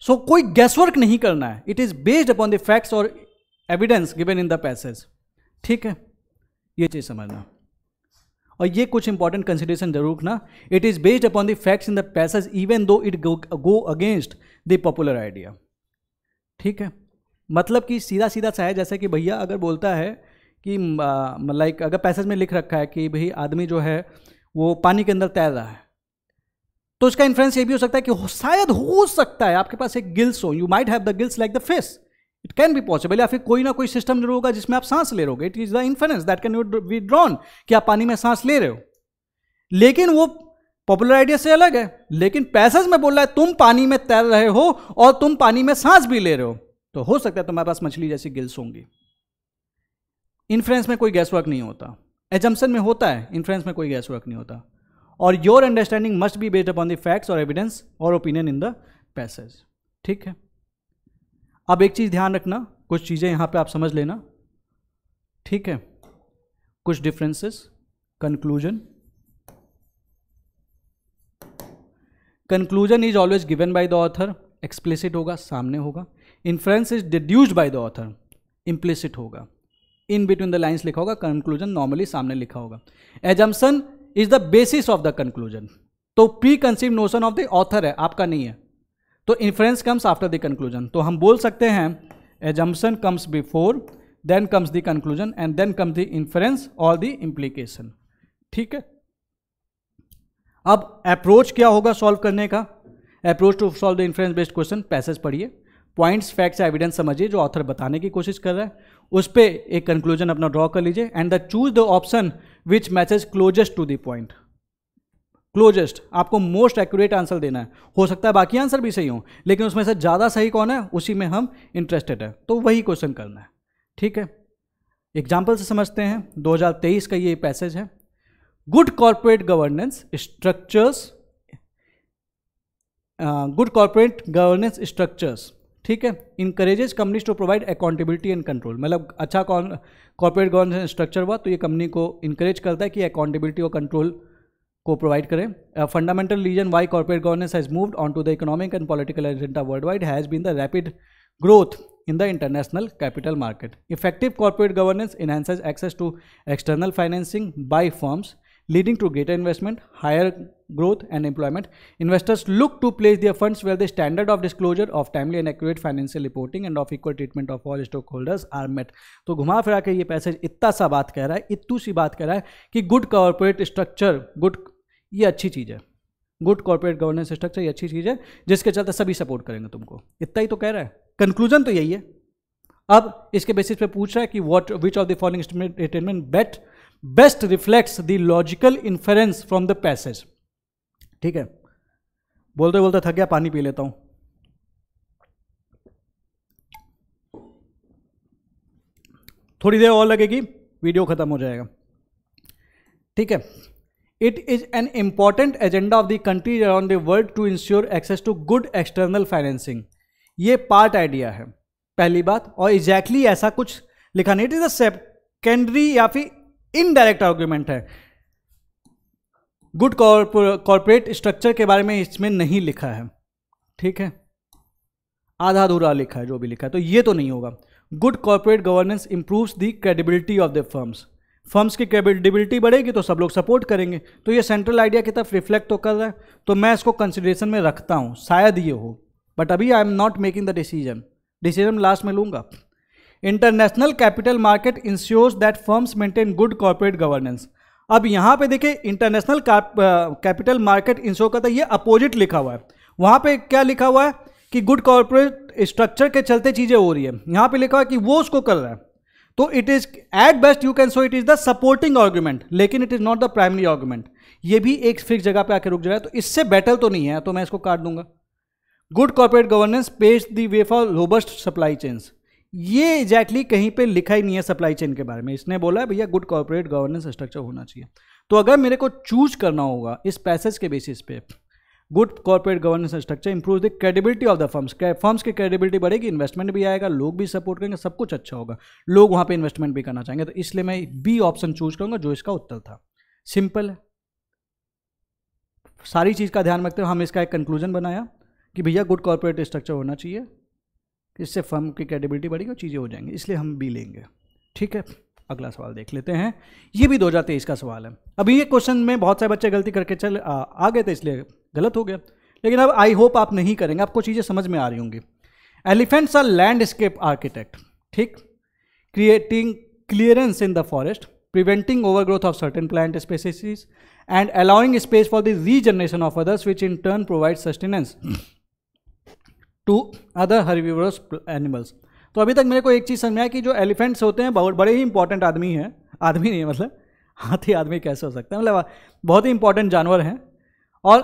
सो so, कोई गैसवर्क नहीं करना है it is based upon the facts और evidence given in the passage ठीक है ये चीज समझना और ये कुछ इंपॉर्टेंट कंसिडरेशन जरूर रखना it is based upon the facts in the passage even though it go against the popular idea ठीक है मतलब कि सीधा सीधा सा है जैसे कि भैया अगर बोलता है कि लाइक अगर पैसेज में लिख रखा है कि भाई आदमी जो है वो पानी के अंदर तैर रहा है तो इसका इन्फ्लुएंस ये भी हो सकता है कि शायद हो सकता है आपके पास एक गिल्स हो you might have the gills like the fish it can be possible या फिर कोई ना कोई सिस्टम जरूर होगा जिसमें आप सांस ले रहोगे it is the influence that can be drawn कि आप पानी में सांस ले रहे हो लेकिन वो पॉपुलर आइडिया से अलग है लेकिन पैसेज में बोल रहा है तुम पानी में तैर रहे हो और तुम पानी में सांस भी ले रहे हो तो हो सकता है तुम्हारे पास मछली जैसी गिल्स होंगी इन्फ्लुएंस में कोई गैस वर्क नहीं होता एजम्पन में होता है इन्फ्लुएंस में कोई गैस वर्क नहीं होता और your understanding must be based upon the facts और एविडेंस और ओपिनियन इन द पैसेज ठीक है अब एक चीज़ ध्यान रखना कुछ चीज़ें यहाँ पे आप समझ लेना ठीक है कुछ differences conclusion conclusion is always given by the author explicit होगा सामने होगा inference is deduced by the author implicit होगा इन बिटवीन द लाइन्स लिखा होगा कंक्लूजन नॉर्मली सामने लिखा होगा assumption is the basis of the conclusion तो pre conceive notion of the author है आपका नहीं है तो inference comes after the conclusion तो हम बोल सकते हैं assumption comes before then comes the conclusion and then comes the inference और द इम्प्लीकेशन ठीक है अब अप्रोच क्या होगा सॉल्व करने का approach to solve the inference based question passage पढ़िए पॉइंट्स फैक्ट्स एविडेंस समझिए जो ऑथर बताने की कोशिश कर रहा है उस पर एक कंक्लूजन अपना ड्रॉ कर लीजिए and the choose the option which message closest to the point closest आपको मोस्ट एक्यूरेट आंसर देना है हो सकता है बाकी आंसर भी सही हो लेकिन उसमें से ज़्यादा सही कौन है उसी में हम इंटरेस्टेड है तो वही क्वेश्चन करना है ठीक है एग्जाम्पल से समझते हैं 2023 का ये पैसेज है good corporate governance structures good corporate governance structures ठीक है encourages companies to provide accountability and control मतलब अच्छा कॉरपोरेट गवर्नेंस स्ट्रक्चर हुआ तो ये कंपनी को इंकरेज करता है कि अकाउंटेबिलिटी और कंट्रोल को प्रोवाइड करें fundamental reason why corporate governance has moved on to the economic and political agenda worldwide has been the rapid growth in the international capital market effective corporate governance enhances access to external financing by forms leading to greater investment higher growth and employment investors look to place their funds where the standard of disclosure of timely and accurate financial reporting and of equal treatment of all stockholders are met तो घुमा फिरा के ये passage इतना सा बात कह रहा है इतू सी बात कह रहा है कि गुड कॉर्पोरेट स्ट्रक्चर गुड ये अच्छी चीज़ है गुड कॉर्पोरेट गवर्नेंस स्ट्रक्चर ये अच्छी चीज़ है जिसके चलते सभी सपोर्ट करेंगे तुमको इतना ही तो कह रहा है कंक्लूजन तो यही है अब इसके बेसिस पे पूछ रहा है कि what which of the following statement bet best reflects the logical inference from the passage ठीक है बोलते बोलते थक गया पानी पी लेता हूँ थोड़ी देर और लगेगी वीडियो ख़त्म हो जाएगा ठीक है it is an important agenda of the countries around the world to ensure access to good external financing ये पार्ट आइडिया है पहली बात और एग्जैक्टली exactly ऐसा कुछ लिखा नहीं इट इज अ सेकेंडरी या फिर इनडायरेक्ट आर्ग्यूमेंट है गुड कॉरपोरेट स्ट्रक्चर के बारे में इसमें नहीं लिखा है ठीक है आधा अधूरा लिखा है जो भी लिखा है तो ये तो नहीं होगा good corporate governance improves the credibility of the firms firms की कैपेबिलिटी बढ़ेगी तो सब लोग सपोर्ट करेंगे तो ये सेंट्रल आइडिया की तरफ रिफ्लेक्ट तो कर रहा है तो मैं इसको कंसिडरेशन में रखता हूँ शायद ये हो बट अभी I am not making the decision decision last में लूँगा international capital market ensures that firms maintain good corporate governance अब यहाँ पे देखिए इंटरनेशनल कैपिटल मार्केट इंश्योर करता है ये अपोजिट लिखा हुआ है वहाँ पे क्या लिखा हुआ है कि गुड कॉर्पोरेट स्ट्रक्चर के चलते चीज़ें हो रही है यहाँ पे लिखा हुआ है कि वो उसको कर रहा है तो it is at best you can so it is the supporting argument लेकिन it is not the primary argument ये भी एक फिक्स जगह पे आके रुक जाए तो इससे बेटर तो नहीं है तो मैं इसको काट दूंगा good corporate governance page the way for robust supply chains ये एग्जैक्टली exactly कहीं पे लिखा ही नहीं है सप्लाई चेन के बारे में इसने बोला है भैया गुड कॉर्पोरेट गवर्नेंस स्ट्रक्चर होना चाहिए तो अगर मेरे को चूज करना होगा इस पैसेज के बेसिस पे good corporate governance structure improve the credibility of the firms firms की क्रेडिबिलिटी बढ़ेगी इन्वेस्टमेंट भी आएगा लोग भी सपोर्ट करेंगे सब कुछ अच्छा होगा लोग वहाँ पर इन्वेस्टमेंट भी करना चाहेंगे तो इसलिए मैं बी ऑप्शन चूज करूँगा जो इसका उत्तर था सिंपल है सारी चीज़ का ध्यान रखते हुए हम इसका एक कंक्लूजन बनाया कि भैया गुड कॉर्पोरेट स्ट्रक्चर होना चाहिए इससे फर्म की क्रेडिबिलिटी बढ़ेगी और चीज़ें हो जाएंगी इसलिए हम बी लेंगे ठीक है अगला सवाल देख लेते हैं ये भी दो हज़ार तेईस का सवाल है अभी ये क्वेश्चन में बहुत सारे बच्चे गलती करके चल आ, आ गए थे इसलिए गलत हो गया लेकिन अब आई होप आप नहीं करेंगे आपको चीज़ें समझ में आ रही होंगी एलिफेंट्स आर लैंडस्केप आर्किटेक्ट ठीक creating clearance in the forest preventing overgrowth of certain plant species and allowing space for the regeneration of others which in turn provide sustenance to other herbivores animals तो अभी तक मेरे को एक चीज़ समझ में आया कि जो एलिफेंट्स होते हैं बहुत बड़े ही इंपॉर्टेंट आदमी हैं आदमी नहीं है मतलब हाथी आदमी कैसे हो सकता है मतलब बहुत ही इंपॉर्टेंट जानवर हैं और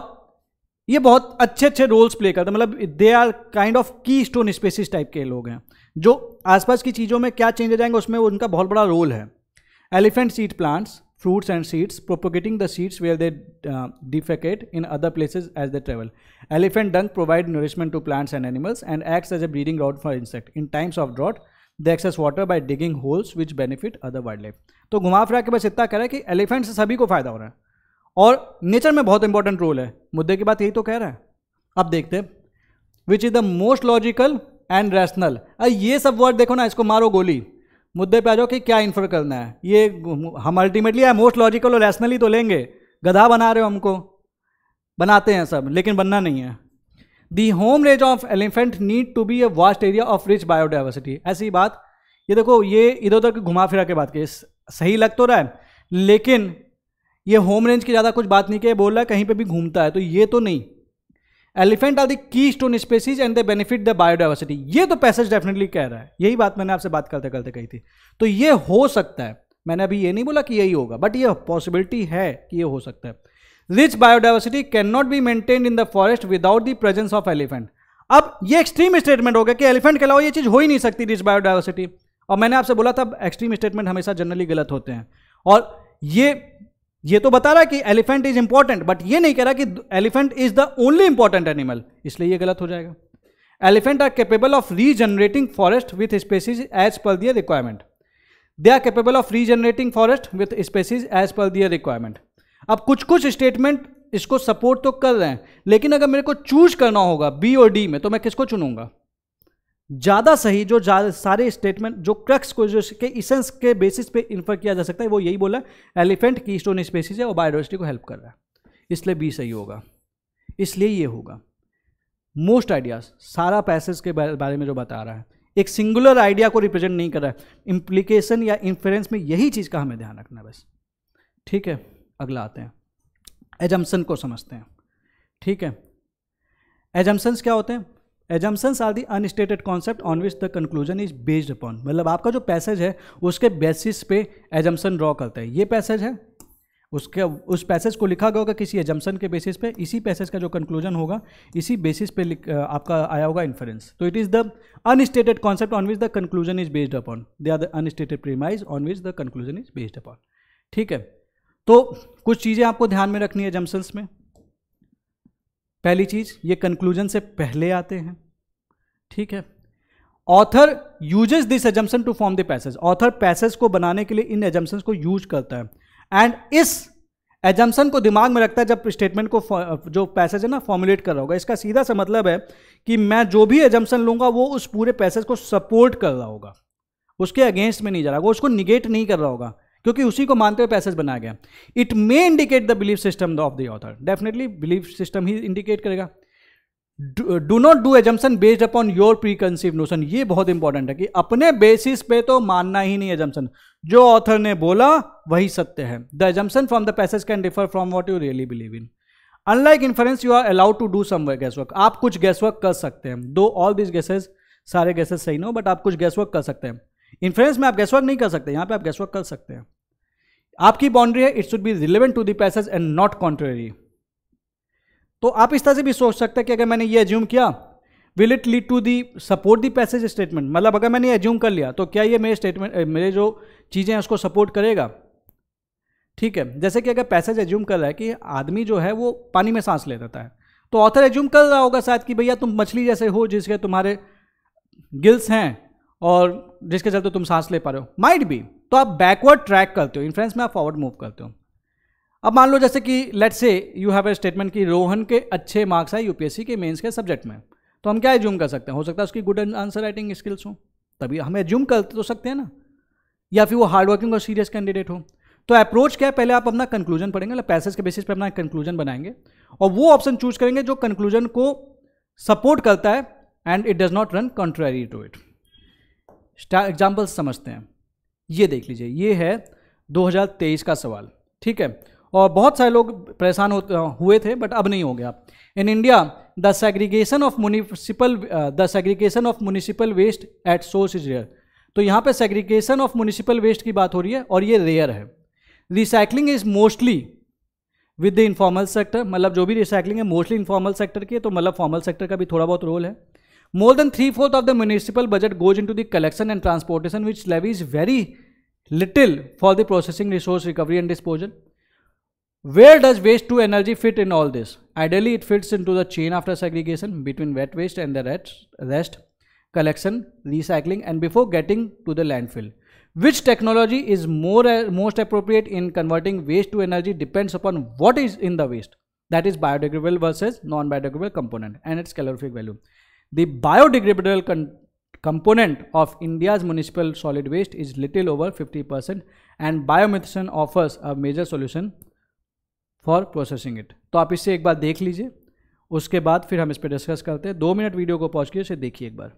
ये बहुत अच्छे अच्छे रोल्स प्ले करते हैं मतलब they are kind of keystone species type के लोग हैं जो आसपास की चीज़ों में क्या चेंजेज आएंगे उसमें उनका बहुत बड़ा रोल है elephant seed plants fruits and seeds, propagating the seeds where they uh, defecate in other places as they travel. Elephant dung provide nourishment to plants and animals and acts as a breeding ground for insect. In times of drought, they access water by digging holes which benefit other wildlife to तो घुमा फिरा के बस इतना कह रहा है कि एलिफेंट से सभी को फ़ायदा हो रहा है और नेचर में बहुत इंपॉर्टेंट रोल है मुद्दे की बात यही तो कह रहा है अब देखते हैं which is the most logical and rational ये सब वर्ड देखो ना इसको मारो गोली मुद्दे पे आ जाओ कि क्या इन्फर करना है ये हम अल्टीमेटली या मोस्ट लॉजिकल और रैशनली तो लेंगे गधा बना रहे हो हमको बनाते हैं सब लेकिन बनना नहीं है the home range of elephant need to be a vast area of rich biodiversity ऐसी बात ये देखो ये इधर उधर घुमा फिरा के बात की सही लग तो रहा है लेकिन ये होम रेंज की ज़्यादा कुछ बात नहीं किया बोल रहा है कहीं पे भी घूमता है तो ये तो नहीं elephant are the keystone species and they benefit the biodiversity ये तो पैसेज डेफिनेटली कह रहा है यही बात मैंने आपसे बात करते करते कही थी तो ये हो सकता है मैंने अभी ये नहीं बोला कि यही होगा बट ये पॉसिबिलिटी है कि ये हो सकता है rich biodiversity can not be maintain in the forest without the presence of elephant अब ये एक्सट्रीम स्टेटमेंट हो गया कि एलिफेंट के अलावा ये चीज़ हो ही नहीं सकती रिच बायोडाइवर्सिटी और मैंने आपसे बोला था एक्सट्रीम स्टेटमेंट हमेशा जनरली गलत होते हैं और ये ये तो बता रहा कि एलिफेंट इज इंपॉर्टेंट बट ये नहीं कह रहा कि elephant is the only important animal इसलिए ये गलत हो जाएगा elephant are capable of regenerating forest with species as per their requirement they are capable of regenerating forest with species as per their requirement अब कुछ कुछ स्टेटमेंट इसको support तो कर रहे हैं लेकिन अगर मेरे को चूज करना होगा बी और डी में तो मैं किसको चुनूंगा ज़्यादा सही जो सारे स्टेटमेंट जो क्रक्स को जो के इसेंस के बेसिस पे इन्फर किया जा सकता है वो यही बोला है एलिफेंट की स्टोन स्पेसिस है और बायोडाइवर्सिटी को हेल्प कर रहा है इसलिए बी सही होगा इसलिए ये होगा मोस्ट आइडियाज़ सारा पैसेज के बारे में जो बता रहा है एक सिंगुलर आइडिया को रिप्रेजेंट नहीं कर रहा है इम्प्लीकेशन या इन्फ्लुएंस में यही चीज़ का हमें ध्यान रखना है बस ठीक है अगला आते हैं एजम्सन को समझते हैं ठीक है एजम्सन्स क्या होते हैं assumptions are the unstated concept on which the conclusion is based upon मतलब आपका जो पैसेज है उसके बेसिस पे एजम्सन ड्रॉ करता है ये पैसेज है उसके उस पैसेज को लिखा गया होगा किसी एजम्पन के बेसिस पे इसी पैसेज का जो कंक्लूजन होगा इसी बेसिस पे आपका आया होगा इन्फ्रेंस तो it is the unstated concept on which the conclusion is based upon they are the unstated premise on which the conclusion is based upon ठीक है तो कुछ चीज़ें आपको ध्यान में रखनी है एजम्पन्स में पहली चीज ये कंक्लूजन से पहले आते हैं ठीक है author uses this assumption to form the passage author passage को बनाने के लिए इन एजम्सन को यूज करता है एंड इस एजम्पन को दिमाग में रखता है जब स्टेटमेंट को जो पैसेज है ना फॉर्मुलेट कर रहा होगा इसका सीधा सा मतलब है कि मैं जो भी एजम्पन लूंगा वो उस पूरे पैसेज को सपोर्ट कर रहा होगा उसके अगेंस्ट में नहीं जा रहा होगा उसको निगेट नहीं कर रहा होगा क्योंकि उसी को मानते हुए पैसेज बनाया गया it may indicate the belief system of the author definitely belief system ही इंडिकेट करेगा do not do assumption based upon your pre conceive notion ये बहुत इंपॉर्टेंट है कि अपने बेसिस पे तो मानना ही नहीं एजम्सन जो ऑथर ने बोला वही सत्य है the assumption from the passage can differ from what you really believe in unlike inference you are allowed to do some guesswork आप कुछ गैस वर्क कर सकते हैं दो ऑल दिस गैसेज सारे गैसेज सही ना हो बट आप कुछ गैस वर्क कर सकते हैं इन्फ्रेंस में आप गैस वर्क नहीं कर सकते यहाँ पे आप गैस वर्क कर सकते हैं आपकी बाउंड्री है it should be relevant to the passage and not contrary तो आप इस तरह से भी सोच सकते हैं कि अगर मैंने ये एज्यूम किया will it lead to the support the passage statement मतलब अगर मैंने एज्यूम कर लिया तो क्या ये मेरे स्टेटमेंट मेरे जो चीज़ें हैं उसको सपोर्ट करेगा ठीक है जैसे कि अगर पैसेज एज्यूम कर रहा है कि आदमी जो है वो पानी में सांस ले देता है तो ऑथर एज्यूम कर रहा होगा शायद कि भैया तुम मछली जैसे हो जिसके तुम्हारे गिल्स हैं और जिसके चलते तुम सांस ले पा रहे हो माइट भी तो आप बैकवर्ड ट्रैक करते हो इन्फ्रेंस में आप फॉरवर्ड मूव करते हो अब मान लो जैसे कि लेट से यू हैव ए स्टेटमेंट कि रोहन के अच्छे मार्क्स आए यूपीएससी के मेंस के सब्जेक्ट में तो हम क्या एज्यूम कर सकते हैं हो सकता है उसकी गुड आंसर राइटिंग स्किल्स हो तभी हम एज्यूम कर तो सकते हैं ना या फिर वो हार्ड वर्किंग और सीरियस कैंडिडेट हो तो अप्रोच क्या है पहले आप अपना कंक्लूजन पढ़ेंगे पैसेज मतलब के बेसिस पर अपना कंक्लूजन बनाएंगे और वो ऑप्शन चूज करेंगे जो कंक्लूजन को सपोर्ट करता है and it does not run contrary to it examples समझते हैं ये देख लीजिए ये है 2023 का सवाल ठीक है और बहुत सारे लोग परेशान हुए थे बट अब नहीं हो गया in India the segregation of municipal the segregation of municipal waste at source is rare तो यहाँ पे सेग्रीगेशन ऑफ म्यूनिसिपल वेस्ट की बात हो रही है और ये रेयर है recycling is mostly with the informal sector मतलब जो भी रिसाइकलिंग है मोस्टली इनफॉर्मल सेक्टर की है तो मतलब फॉर्मल सेक्टर का भी थोड़ा बहुत रोल है More than three-fourths of the municipal budget goes into the collection and transportation which levies very little for the processing resource recovery and disposal. Where does waste to energy fit in all this? Ideally, it fits into the chain after segregation between wet waste and the rest, collection, recycling, and before getting to the landfill. Which technology is more uh, most appropriate in converting waste to energy depends upon what is in the waste. That is biodegradable versus non-biodegradable component and its calorific value. The biodegradable component of India's municipal solid waste is little over 50% and biomethane offers a major solution for processing it तो आप इससे एक बार देख लीजिए उसके बाद फिर हम इस पर डिस्कस करते हैं दो मिनट वीडियो को पॉज किए इसे देखिए एक बार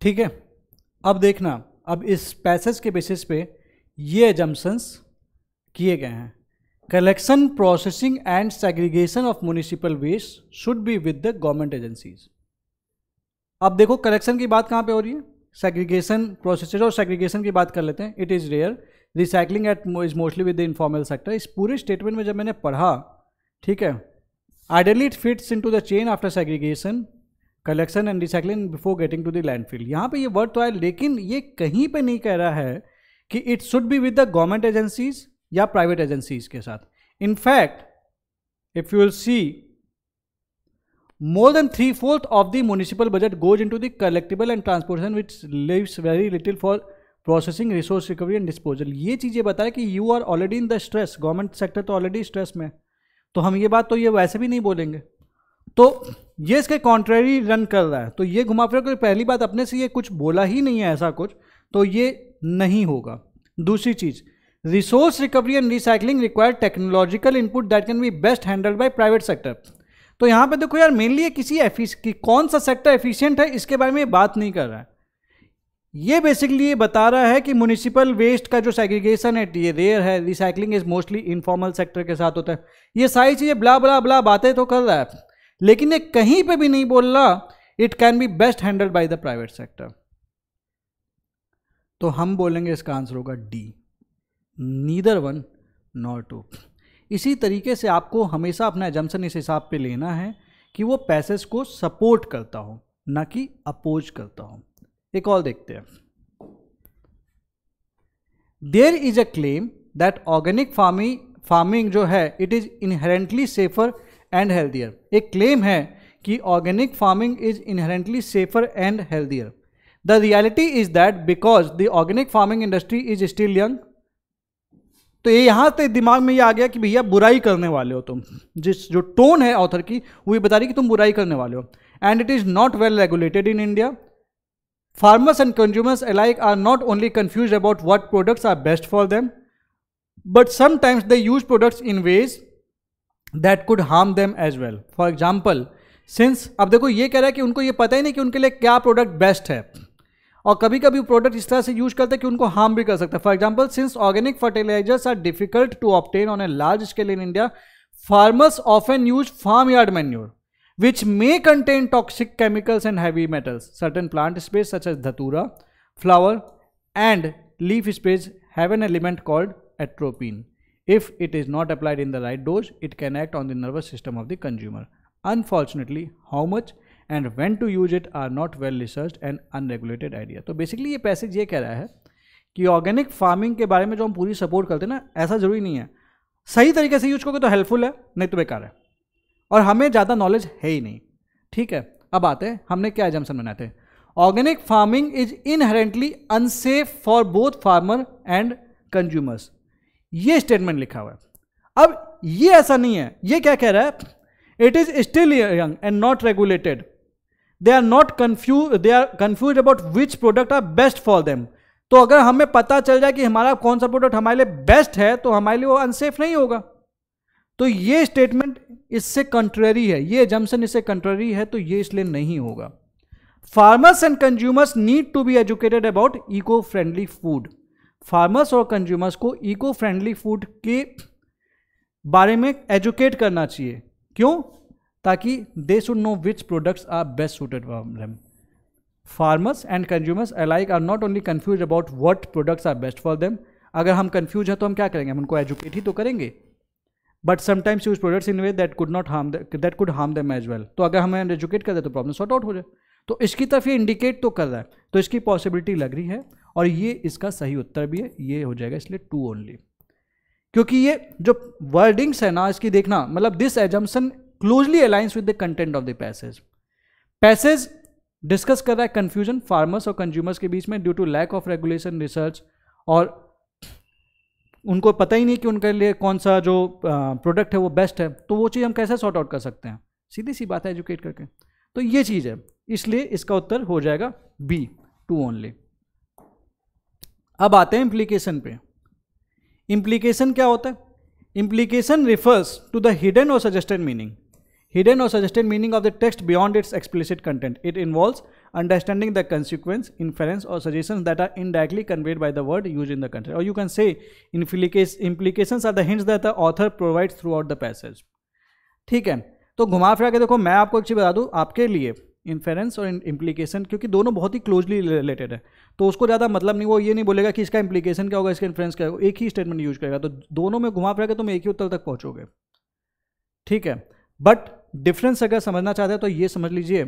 ठीक है अब देखना अब इस पैसेज के बेसिस पे ये एजम्पन्स किए गए हैं collection processing and segregation of municipal waste should be with the government agencies अब देखो कलेक्शन की बात कहाँ पे हो रही है सेग्रीगेशन प्रोसेस और सेग्रीगेशन की बात कर लेते हैं it is rare recycling at is mostly with the informal sector इस पूरे स्टेटमेंट में जब मैंने पढ़ा ठीक है ideally it fits in to the chain after segregation collection and recycling before getting to the land field यहाँ पर यह वर्ड तो आया लेकिन ये कहीं पर नहीं कह रहा है कि it should be with the government agencies या प्राइवेट एजेंसीज के साथ in fact if you will see then three fourth of the municipal budget goes in to the collectible and transportation which leaves very little for processing resource recovery and disposal ये चीज़ें बताएं कि you are already in the stress government sector तो already stress में तो हम ये बात तो ये वैसे भी नहीं बोलेंगे तो ये इसके कॉन्ट्रेरी रन कर रहा है तो ये घुमा फिर पहली बात अपने से ये कुछ बोला ही नहीं है ऐसा कुछ तो ये नहीं होगा दूसरी चीज़ resource recovery and recycling require technological input that can be best handle by private sector तो यहाँ पे देखो यार मेनली ये किसी कि कौन सा सेक्टर एफिशिएंट है इसके बारे में बात नहीं कर रहा है ये बेसिकली ये बता रहा है कि म्यूनिसिपल वेस्ट का जो सेग्रीगेशन है ये रेयर है recycling is mostly informal sector के साथ होता है ये सारी चीज़ें ब्ला ब्ला ब्ला बातें तो कर रहा है लेकिन ये कहीं पे भी नहीं बोल रहा it can be best handled by the private sector तो हम बोलेंगे इसका आंसर होगा D neither one nor two इसी तरीके से आपको हमेशा अपना एजम्सन इस हिसाब पे लेना है कि वो पैसेज को सपोर्ट करता हो ना कि अपोज करता हो एक और देखते हैं there is a claim that organic farming farming जो है it is inherently safer and healthier एक क्लेम है कि organic farming is inherently safer and healthier the reality is that because the organic farming industry is still young तो ये यहाँ से दिमाग में ये आ गया कि भैया बुराई करने वाले हो तुम जिस जो टोन है ऑथर की वो ये बता रही कि तुम बुराई करने वाले हो and it is not well regulated in India farmers and consumers alike are not only confuse about what products are best for them but sometimes they use products in ways that could harm them as well for example since अब देखो ये कह रहा है कि उनको ये पता ही नहीं कि उनके लिए क्या प्रोडक्ट बेस्ट है और कभी कभी प्रोडक्ट इस तरह से यूज करते हैं कि उनको हार्म भी कर सकता है for example since organic fertilisers are difficult to obtain on a large scale in India farmers often use farm yard manure which may contain toxic chemicals and heavy metals certain plant species such as datura flower and leaf species have an element called atropine if it is not applied in the right dose it can act on the nervous system of the consumer unfortunately how much and when to use it are not well research and unregulated idea तो basically ये passage ये कह रहा है कि organic farming के बारे में जो हम पूरी सपोर्ट करते हैं ना ऐसा ज़रूरी नहीं है सही तरीके से यूज करोगे तो हेल्पफुल है नहीं तो बेकार है और हमें ज़्यादा नॉलेज है ही नहीं ठीक है अब आते हैं हमने क्या एजम्सन बनाए थे organic farming is inherently unsafe for both farmer and consumers ये स्टेटमेंट लिखा हुआ है अब ये ऐसा नहीं है ये क्या कह रहा है it is still young and not regulated they are not confuse they are confuse about which product are best for them तो अगर हमें पता चल जाए कि हमारा कौन सा प्रोडक्ट हमारे लिए बेस्ट है तो हमारे लिए वो अनसेफ नहीं होगा तो ये स्टेटमेंट इससे कंट्ररी है ये जम्सन इससे कंट्ररी है तो ये इसलिए नहीं होगा farmers and consumers need to be educated about eco friendly food farmers और कंज्यूमर्स को इको फ्रेंडली फूड के बारे में एजुकेट करना चाहिए क्यों ताकि they should know which products are best suited for them. Farmers and consumers alike are not only confuse about what products are best for them अगर हम कन्फ्यूज हैं तो हम क्या करेंगे हम उनको एजुकेट ही तो करेंगे but sometimes use products in way that could not harm that could harm them as well तो अगर हमें एजुकेट कर दे तो प्रॉब्लम सॉर्ट आउट हो जाए तो इसकी तरफ ये इंडिकेट तो कर रहा है तो इसकी पॉसिबिलिटी लग रही है और ये इसका सही उत्तर भी है ये हो जाएगा इसलिए टू ओनली क्योंकि ये जो वर्डिंग्स है ना इसकी देखना मतलब this assumption closely aligns with the content of the passage passage discuss कर रहा है कंफ्यूजन फार्मर्स और कंज्यूमर्स के बीच में due to lack of regulation research और उनको पता ही नहीं कि उनके लिए कौन सा जो प्रोडक्ट है वो बेस्ट है तो वो चीज़ हम कैसे सॉर्ट आउट कर सकते हैं सीधी सी बात है एजुकेट करके तो ये चीज़ है इसलिए इसका उत्तर हो जाएगा बी टू ओनली अब आते हैं इंप्लीकेशन पे इम्प्लीकेशन क्या होता है implication refers to the hidden और suggested meaning hidden or suggested meaning of the text beyond its explicit content. It involves understanding the consequence, inference, or suggestions that are indirectly conveyed by the word used in the content. Or you can say implications are the hints that the author provides throughout the passage. ठीक है तो घुमा फिरा के देखो मैं आपको एक चीज़ बता दूँ आपके लिए इन्फेरेंस और इम्प्लीकेशन क्योंकि दोनों बहुत ही क्लोजली रिलेटेड है तो उसको ज़्यादा मतलब नहीं वो ये नहीं बोलेगा कि इसका इम्प्लीकेशन क्या होगा इसका इन्फ्रेंस क्या होगा एक ही स्टेटमेंट यूज करेगा तो दोनों में घुमा फिरा के तुम एक ही उत्तर तक पहुँचोगे ठीक है बट डिफरेंस अगर समझना चाहते हैं तो ये समझ लीजिए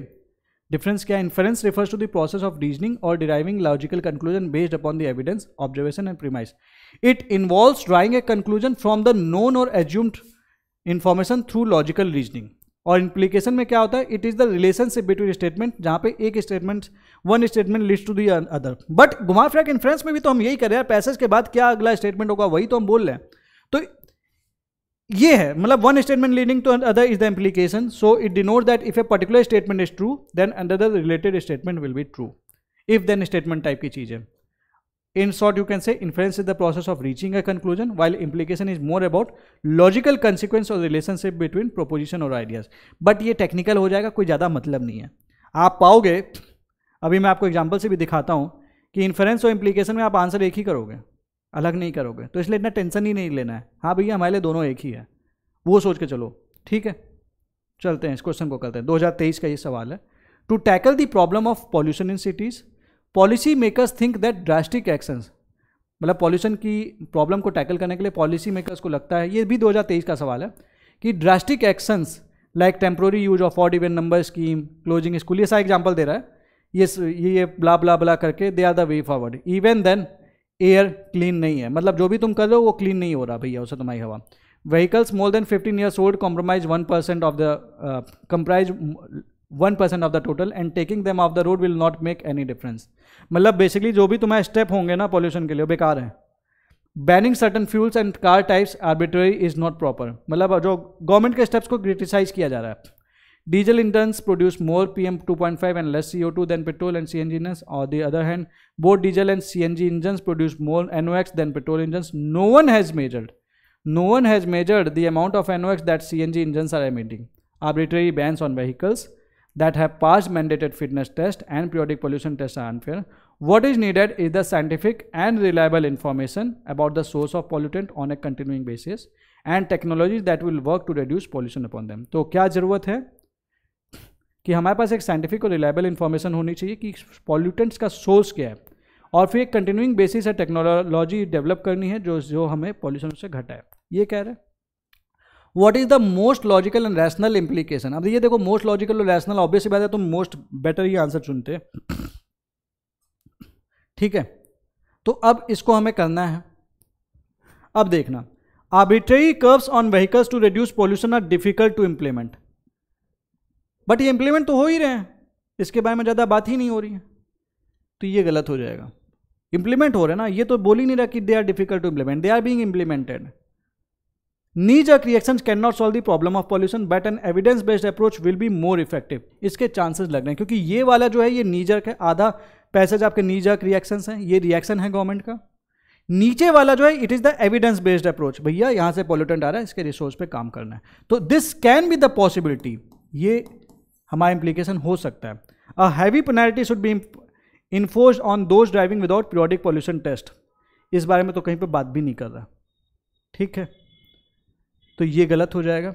डिफरेंस क्या inference refers to the process of reasoning और deriving logical conclusion based upon the evidence observation and premise it involves drawing a conclusion from the known और assumed information through logical reasoning और implication में क्या होता है it is the relationship between statement जहां पे एक स्टेटमेंट वन स्टेटमेंट लिस्ट टू दी अदर बट घुमा फ्रैक इन्फ्रेंस में भी तो हम यही कर रहे हैं पैसेज के बाद क्या अगला स्टेटमेंट होगा वही तो हम बोल रहे हैं तो ये है मतलब one statement leading to other is the implication so it denote that if a particular statement is true then another related statement will be true if then statement type की चीज़ है in short you can say influence is the process of reaching a conclusion while implication is more about logical consequence और relationship between proposition और ideas but ये technical हो जाएगा कोई ज़्यादा मतलब नहीं है आप पाओगे अभी मैं आपको एग्जाम्पल से भी दिखाता हूँ कि इन्फ्लुएंस और इम्प्लीकेशन में आप आंसर एक ही करोगे अलग नहीं करोगे तो इसलिए इतना टेंशन ही नहीं लेना है हाँ भैया हमारे लिए दोनों एक ही है वो सोच के चलो ठीक है चलते हैं इस क्वेश्चन को करते हैं 2023 का ये सवाल है to tackle the problem of pollution in cities policy makers think that drastic actions मतलब पॉल्यूशन की प्रॉब्लम को टैकल करने के लिए पॉलिसी मेकर्स को लगता है ये भी 2023 का सवाल है कि drastic actions like temporary use of odd even number scheme closing school ये सारा एग्जाम्पल दे रहा है ये ये ब्ला ब्ला ब्ला करके they are the way forward even then air clean नहीं है मतलब जो भी तुम कर रहे हो वो क्लीन नहीं हो रहा भैया उससे तुम्हारी हवा more than fifteen years old compromise one percent of the comprise one percent of the total and taking them off the road will not make any difference मतलब बेसिकली जो भी तुम्हारे स्टेप होंगे ना पॉल्यूशन के लिए बेकार है banning certain fuels and car types arbitrary is not proper मतलब जो गवर्नमेंट के स्टेप्स को क्रिटिसाइज किया जा रहा है Diesel engines produce more PM2.5 and less CO2 than petrol and CNG engines. On the other hand, both diesel and CNG engines produce more NOx than petrol engines. No one has measured. No one has measured the amount of NOx that CNG engines are emitting. Arbitrary bans on vehicles that have passed mandated fitness tests and periodic pollution tests are unfair. What is needed is the scientific and reliable information about the source of pollutant on a continuing basis and technologies that will work to reduce pollution upon them. So, what is कि हमारे पास एक scientific और reliable information होनी चाहिए कि pollutants का source क्या है और फिर एक कंटिन्यूइंग बेसिस है टेक्नोलॉजी डेवलप करनी है जो जो हमें पॉल्यूशन से घटाए ये कह रहे हैं what is the most logical and rational implication अब ये देखो मोस्ट लॉजिकल और रैशनल ऑब्वियस बात है तो मोस्ट बेटर ही आंसर चुनते ठीक है तो अब इसको हमें करना है अब देखना arbitrary curbs on vehicles to reduce pollution are difficult to implement but ये इम्प्लीमेंट तो हो ही रहे हैं इसके बारे में ज़्यादा बात ही नहीं हो रही है तो ये गलत हो जाएगा इम्प्लीमेंट हो रहे ना ये तो बोल ही नहीं रहा कि they are difficult to implement they are being implemented knee अक reaction can not solve the problem of pollution but an evidence based approach will be more effective इसके चांसेस लग रहे हैं क्योंकि ये वाला जो है ये नीजक है आधा पैसेज आपके नीजक रिएक्शंस हैं ये रिएक्शन है गवर्नमेंट का नीचे वाला जो है it is the evidence based approach भैया यहां से पॉल्यूटेंट आ रहा है इसके रिसोर्स पे काम करना है तो this can be the possibility ये हमारा इम्प्लीकेशन हो सकता है a heavy penalty should be enforce on those driving without periodic pollution test इस बारे में तो कहीं पर बात भी नहीं कर रहा ठीक है तो ये गलत हो जाएगा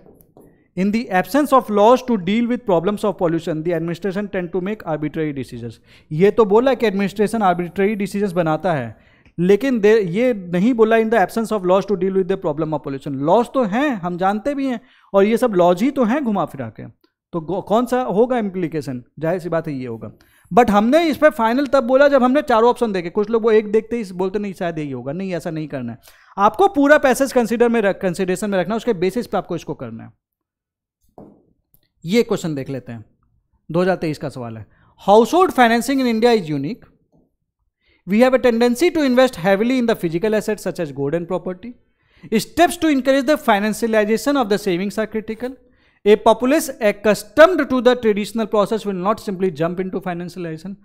in the absence of laws to deal with problems of pollution the administration tend to make arbitrary decision ये तो बोला कि एडमिनिस्ट्रेशन आर्बिट्रेरी डिसीजन बनाता है लेकिन दे ये नहीं बोला in the absence of laws to deal with the problem of pollution laws तो हैं हम जानते भी हैं और ये सब लॉज ही तो हैं घुमा फिरा के तो कौन सा होगा इम्प्लीकेशन जाहिर सी बात है ये होगा बट हमने इस पर फाइनल तब बोला जब हमने चारों ऑप्शन देखे कुछ लोग वो एक देखते ही बोलते नहीं शायद यही होगा नहीं ऐसा नहीं करना है आपको पूरा पैसेज कंसिडर में कंसिडरेशन में रखना उसके बेसिस पे आपको इसको करना है ये क्वेश्चन देख लेते हैं दो का सवाल है household financing in India is unique we have a tendency to invest heavily in the physical asset such as gold and property steps to encourage the financialisation of the savings are critical a populace accustomed to the traditional process will not simply jump into financialisation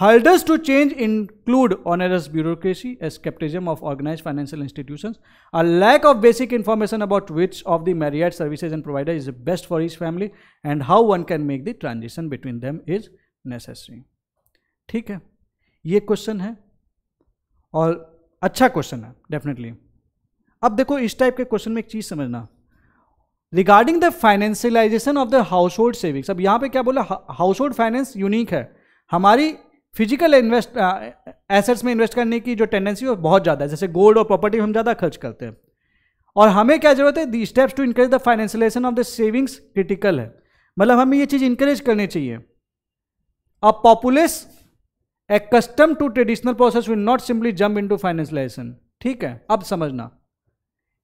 hurdles to change include onerous bureaucracy scepticism of organise financial institution a lack of basic information about which of the myriad services and provider is best for is family and how one can make the transaction between them is necessary ठीक है ये question है और अच्छा question है definitely अब देखो इस टाइप के क्वेश्चन में एक चीज समझना regarding the financialisation of the household savings अब यहाँ पे क्या बोला हाउस होल्ड फाइनेंस यूनिक है हमारी फिजिकल इन्वेस्ट एसेट्स में इन्वेस्ट करने की जो टेंडेंसी है बहुत ज़्यादा है जैसे गोल्ड और प्रॉपर्टी हम ज़्यादा खर्च करते हैं और हमें क्या जरूरत है the steps to encourage the financialisation of the savings critical है मतलब हमें ये चीज़ इंकरेज करनी चाहिए a populace custom to traditional process will not simply jump into financialisation ठीक है अब समझना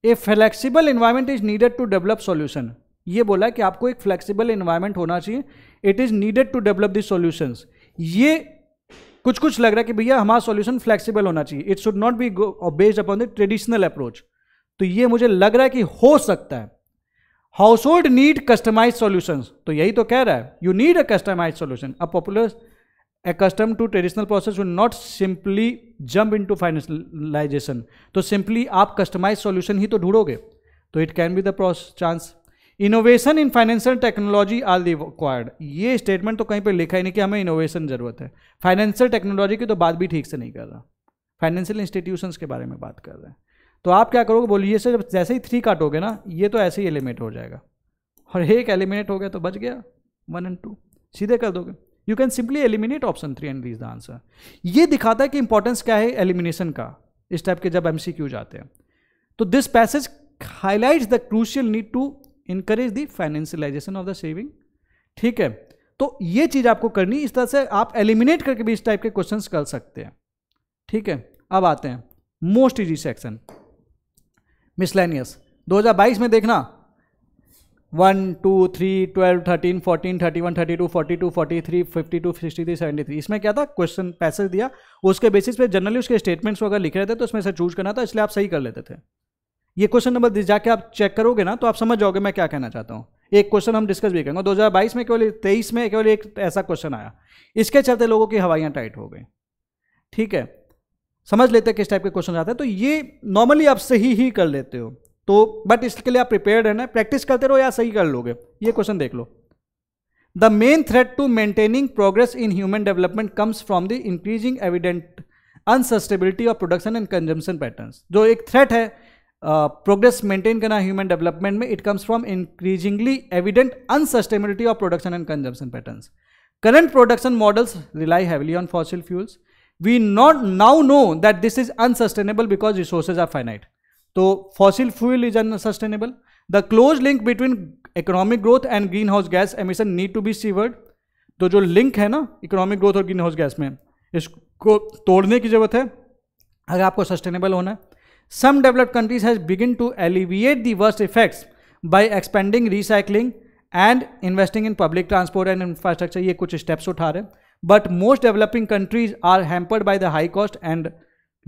a flexible environment is needed to develop solution ये बोला कि आपको एक फ्लेक्सिबल इन्वायरमेंट होना चाहिए it is needed to develop this solution ये कुछ कुछ लग रहा है कि भैया हमारा सोल्यूशन फ्लेक्सिबल होना चाहिए it should not be based upon the traditional approach तो ये मुझे लग रहा है कि हो सकता है household need customise solution तो यही तो कह रहा है you need a customise solution a popular to traditional process will not simply jump into financialisation तो सिंपली आप कस्टमाइज सोल्यूशन ही तो ढूंढोगे तो can be the pros chance innovation in financial technology are required ये statement तो कहीं पर लिखा ही नहीं कि हमें इनोवेशन जरूरत है फाइनेंशियल टेक्नोलॉजी की तो बात भी ठीक से नहीं कर रहा फाइनेंशियल इंस्टीट्यूशंस के बारे में बात कर रहे हैं तो आप क्या करोगे बोलिए सर जब जैसे ही थ्री काटोगे ना ये तो ऐसे ही एलिमिनेट हो जाएगा और एक एलिमिनेट हो गया तो बच गया वन एंड टू सीधे कर दोगे you can simply eliminate option three and is the answer ये दिखाता है कि इंपॉर्टेंस क्या है एलिमिनेशन का इस टाइप के जब एम जाते हैं तो this passage highlight the crucial need to encourage the financialisation of the saving ठीक है तो ये चीज़ आपको करनी इस तरह से आप एलिमिनेट करके भी इस टाइप के क्वेश्चन कर सकते हैं ठीक है अब आते हैं मोस्ट इजी सेक्शन मिसलैनियस 2022 में देखना one two three twelve thirteen fourteen thirty one thirty two forty two forty three fifty two sixty three seventy three इसमें क्या था क्वेश्चन पैसेज दिया उसके बेसिस पे जनरली उसके स्टेटमेंट्स को अगर लिख रहे थे तो उसमें से चूज करना था इसलिए आप सही कर लेते थे ये क्वेश्चन नंबर जाके आप चेक करोगे ना तो आप समझ जाओगे मैं क्या कहना चाहता हूँ एक क्वेश्चन हम डिस्कस भी करेंगे बाईस में केवल तेईस में केवल एक ऐसा क्वेश्चन आया इसके चलते लोगों की हवाइयाँ टाइट हो गई ठीक है समझ लेते हैं किस टाइप के क्वेश्चन आते हैं तो ये नॉर्मली आप सही ही कर लेते हो तो बट इसके लिए आप प्रिपेयर्ड है ना प्रैक्टिस करते रहो या सही कर लोगे ये क्वेश्चन देख लो the main threat to maintaining progress in human development comes from the increasing evident unsustainability of production and consumption pattern जो एक थ्रेट है प्रोग्रेस मेंटेन करना ह्यूमन डेवलपमेंट में it comes from increasingly evident unsustainability of production and consumption pattern current production models rely heavily on fossil fuels we not now know that this is unsustainable because resources are finite तो fossil fuel is unsustainable the close link between economic growth and greenhouse gas emission need to be severed तो जो link है ना economic growth और greenhouse gas में इसको तोड़ने की ज़रूरत है अगर आपको सस्टेनेबल होना है some developed countries has begin to alleviate the worst effects by expanding recycling and investing in public transport and infrastructure ये कुछ स्टेप्स उठा रहे हैं but most developing countries are hampered by the high cost and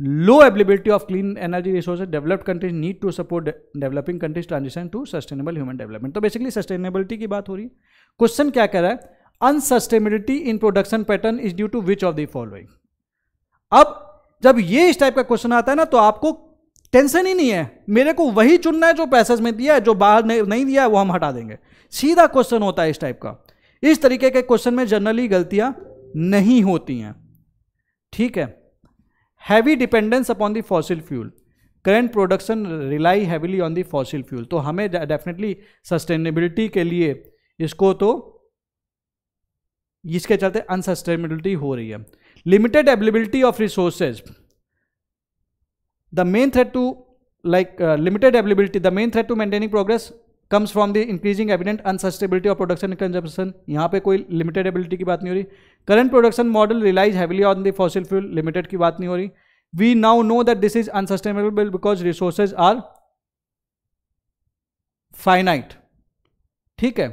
low ability of clean energy resources developed countries need to support developing countries transition to sustainable human development तो basically sustainability की बात हो रही है question क्या कह रहा है unsustainability in production pattern is due to which of the following अब जब ये इस टाइप का क्वेश्चन आता है ना तो आपको टेंशन ही नहीं है मेरे को वही चुनना है जो पैसेज में दिया है जो बाहर नहीं दिया है वो हम हटा देंगे सीधा क्वेश्चन होता है इस टाइप का इस तरीके के क्वेश्चन में जनरली गलतियां नहीं होती हैं ठीक है heavy dependence upon the fossil fuel current production rely heavily on the fossil fuel तो हमें डेफिनेटली सस्टेनेबिलिटी के लिए इसको तो इसके चलते अनसस्टेनेबिलिटी हो रही है limited availability of resources the main threat to like limited availability the main threat to maintaining progress comes from the increasing evident unsustainability of production and consumption यहाँ पे कोई लिमिटेड एबिलिटी की बात नहीं हो रही current production model relies heavily on the fossil fuel limited की बात नहीं हो रही we now know that this is unsustainable because resources are finite ठीक है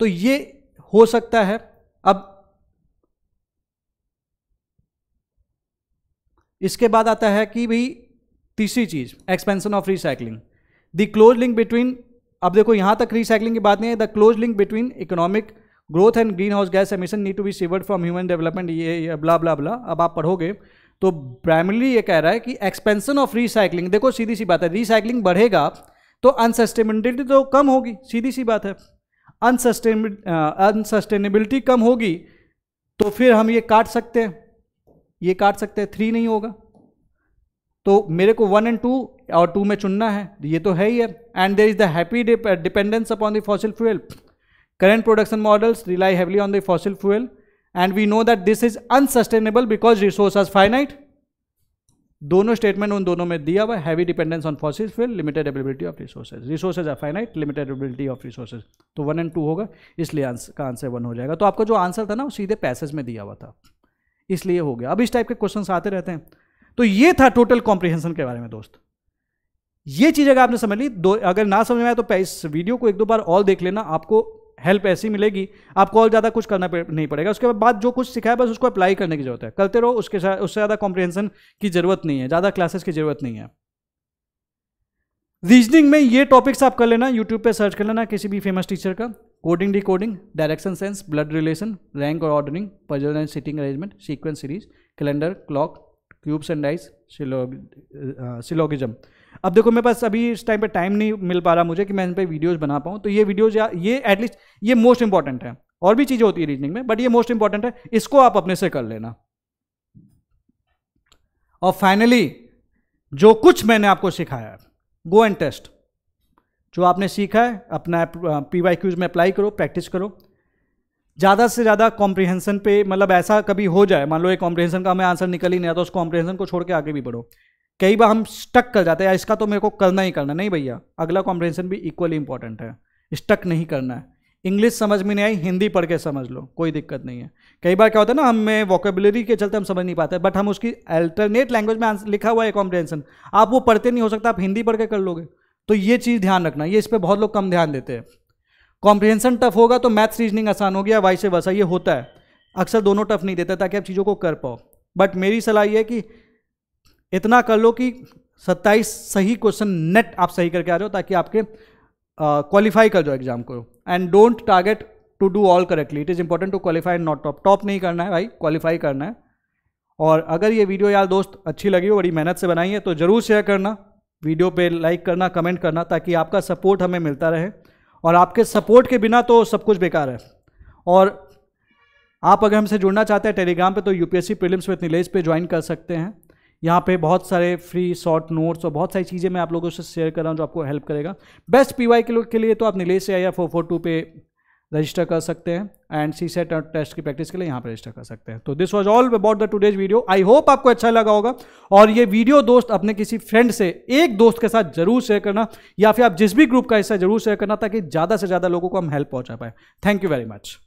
तो ये हो सकता है अब इसके बाद आता है कि भाई तीसरी चीज़ expansion of recycling the close link between अब देखो यहाँ तक रिसाइकलिंग की बात नहीं है the close link between economic growth and greenhouse gas emission need to be severed from human development ये ब्ला ब्ला ब्ला अब आप पढ़ोगे तो प्राइमरली ये कह रहा है कि एक्सपेंशन ऑफ रिसाइकलिंग देखो सीधी सी बात है रिसाइकलिंग बढ़ेगा तो अनसस्टेनेबिलिटी तो कम होगी सीधी सी बात है अनसस्टेन अनसस्टेनेबिलिटी uh, कम होगी तो फिर हम ये काट सकते हैं ये काट सकते हैं थ्री नहीं होगा तो मेरे को वन एंड टू और टू में चुनना है तो ये तो है ही है and there is the happy dependence upon the fossil fuel current production models rely heavily on the fossil fuel and we know that this is unsustainable because resource are finite दोनों स्टेटमेंट उन दोनों में दिया हुआ heavy dependence on fossil fuel limited ability of resources resources are finite limited ability of resources तो one and two होगा इसलिए answer का आंसर वन हो जाएगा तो आपका जो आंसर था ना वो सीधे पैसेज में दिया हुआ था इसलिए हो गया अब इस टाइप के क्वेश्चन आते रहते हैं तो ये था टोटल कॉम्प्रिहेंशन के बारे में दोस्त ये चीज़ अगर आपने समझ ली दो अगर ना समझ में आए तो इस वीडियो को एक दो बार और देख लेना आपको हेल्प ऐसी मिलेगी आपको और ज़्यादा कुछ करना नहीं पड़ेगा उसके बाद जो कुछ सिखाया बस उसको अप्लाई करने की ज़रूरत है करते रहो उसके साथ उससे ज़्यादा कॉम्प्रिहेंशन की ज़रूरत नहीं है ज़्यादा क्लासेस की ज़रूरत नहीं है रीजनिंग में ये टॉपिक्स आप कर लेना यूट्यूब पे सर्च कर लेना किसी भी फेमस टीचर का coding decoding direction sense blood relation rank और ordering puzzle and seating arrangement sequence series calendar clock cubes and dice syllogism अब देखो मेरे पास अभी इस टाइम पे टाइम नहीं मिल पा रहा मुझे कि मैं इन पर वीडियोज़ बना पाऊँ तो ये वीडियोज़ ये एटलीस्ट ये मोस्ट इंपॉर्टेंट है और भी चीज़ें होती है रीजनिंग में बट ये मोस्ट इंपॉर्टेंट है इसको आप अपने से कर लेना और फाइनली जो कुछ मैंने आपको सिखाया है गो एंड टेस्ट जो आपने सीखा है अपना पी वाई क्यूज में अप्लाई करो प्रैक्टिस करो ज़्यादा से ज़्यादा कॉम्प्रिहेंसन पे मतलब ऐसा कभी हो जाए मान लो एक कॉम्प्रिहेंसन का हमें आंसर निकल ही नहीं आता उस कॉम्प्रिहेंसन को छोड़ के आगे भी बढ़ो कई बार हम स्टक कर जाते हैं इसका तो मेरे को करना ही करना नहीं भैया अगला कॉम्प्रिहेंसन भी इक्वली इंपॉर्टेंट है स्टक नहीं करना है इंग्लिश समझ में नहीं आई हिंदी पढ़ के समझ लो कोई दिक्कत नहीं है कई बार क्या होता है ना हमें वोकेबुलरी के चलते हम समझ नहीं पाते बट हम उसकी अल्टरनेट लैंग्वेज में लिखा हुआ है कॉम्प्रिहेंसन आप वो पढ़ते नहीं हो सकता आप हिंदी पढ़ के कर लोगे तो ये चीज़ ध्यान रखना ये इस पर बहुत लोग कम ध्यान देते हैं कॉम्प्रिहेंशन टफ होगा तो मैथ्स रीजनिंग आसान हो गया से वैसा ये होता है अक्सर दोनों टफ नहीं देता ताकि आप चीज़ों को कर पाओ बट मेरी सलाह ये है कि इतना कर लो कि सत्ताईस सही क्वेश्चन नेट आप सही करके आ रहे हो ताकि आपके क्वालिफाई कर जाओ एग्जाम को and don't target to do all correctly it is important to qualify not top top नहीं करना है भाई क्वालिफाई करना है और अगर ये वीडियो यार दोस्त अच्छी लगी हो बड़ी मेहनत से बनाई है तो ज़रूर शेयर करना वीडियो पे लाइक करना कमेंट करना ताकि आपका सपोर्ट हमें मिलता रहे और आपके सपोर्ट के बिना तो सब कुछ बेकार है और आप अगर हमसे जुड़ना चाहते हैं टेलीग्राम पे तो U P S C with Nilesh पे ज्वाइन कर सकते हैं यहाँ पे बहुत सारे फ्री शॉर्ट नोट्स और बहुत सारी चीज़ें मैं आप लोगों से शेयर कर रहा हूँ जो आपको हेल्प करेगा बेस्ट पी वाई के, के लिए तो आप नीलेश से आई या फोर फोर टू पे रजिस्टर कर सकते हैं एंड सी सेट और टेस्ट की प्रैक्टिस के लिए यहाँ पर रजिस्टर कर सकते हैं तो this was all about the today's video I hope आपको अच्छा लगा होगा और ये वीडियो दोस्त अपने किसी फ्रेंड से एक दोस्त के साथ जरूर शेयर करना या फिर आप जिस भी ग्रुप का हिस्सा जरूर शेयर करना ताकि ज़्यादा से ज़्यादा लोगों को हम हेल्प पहुँचा पाए थैंक यू वेरी मच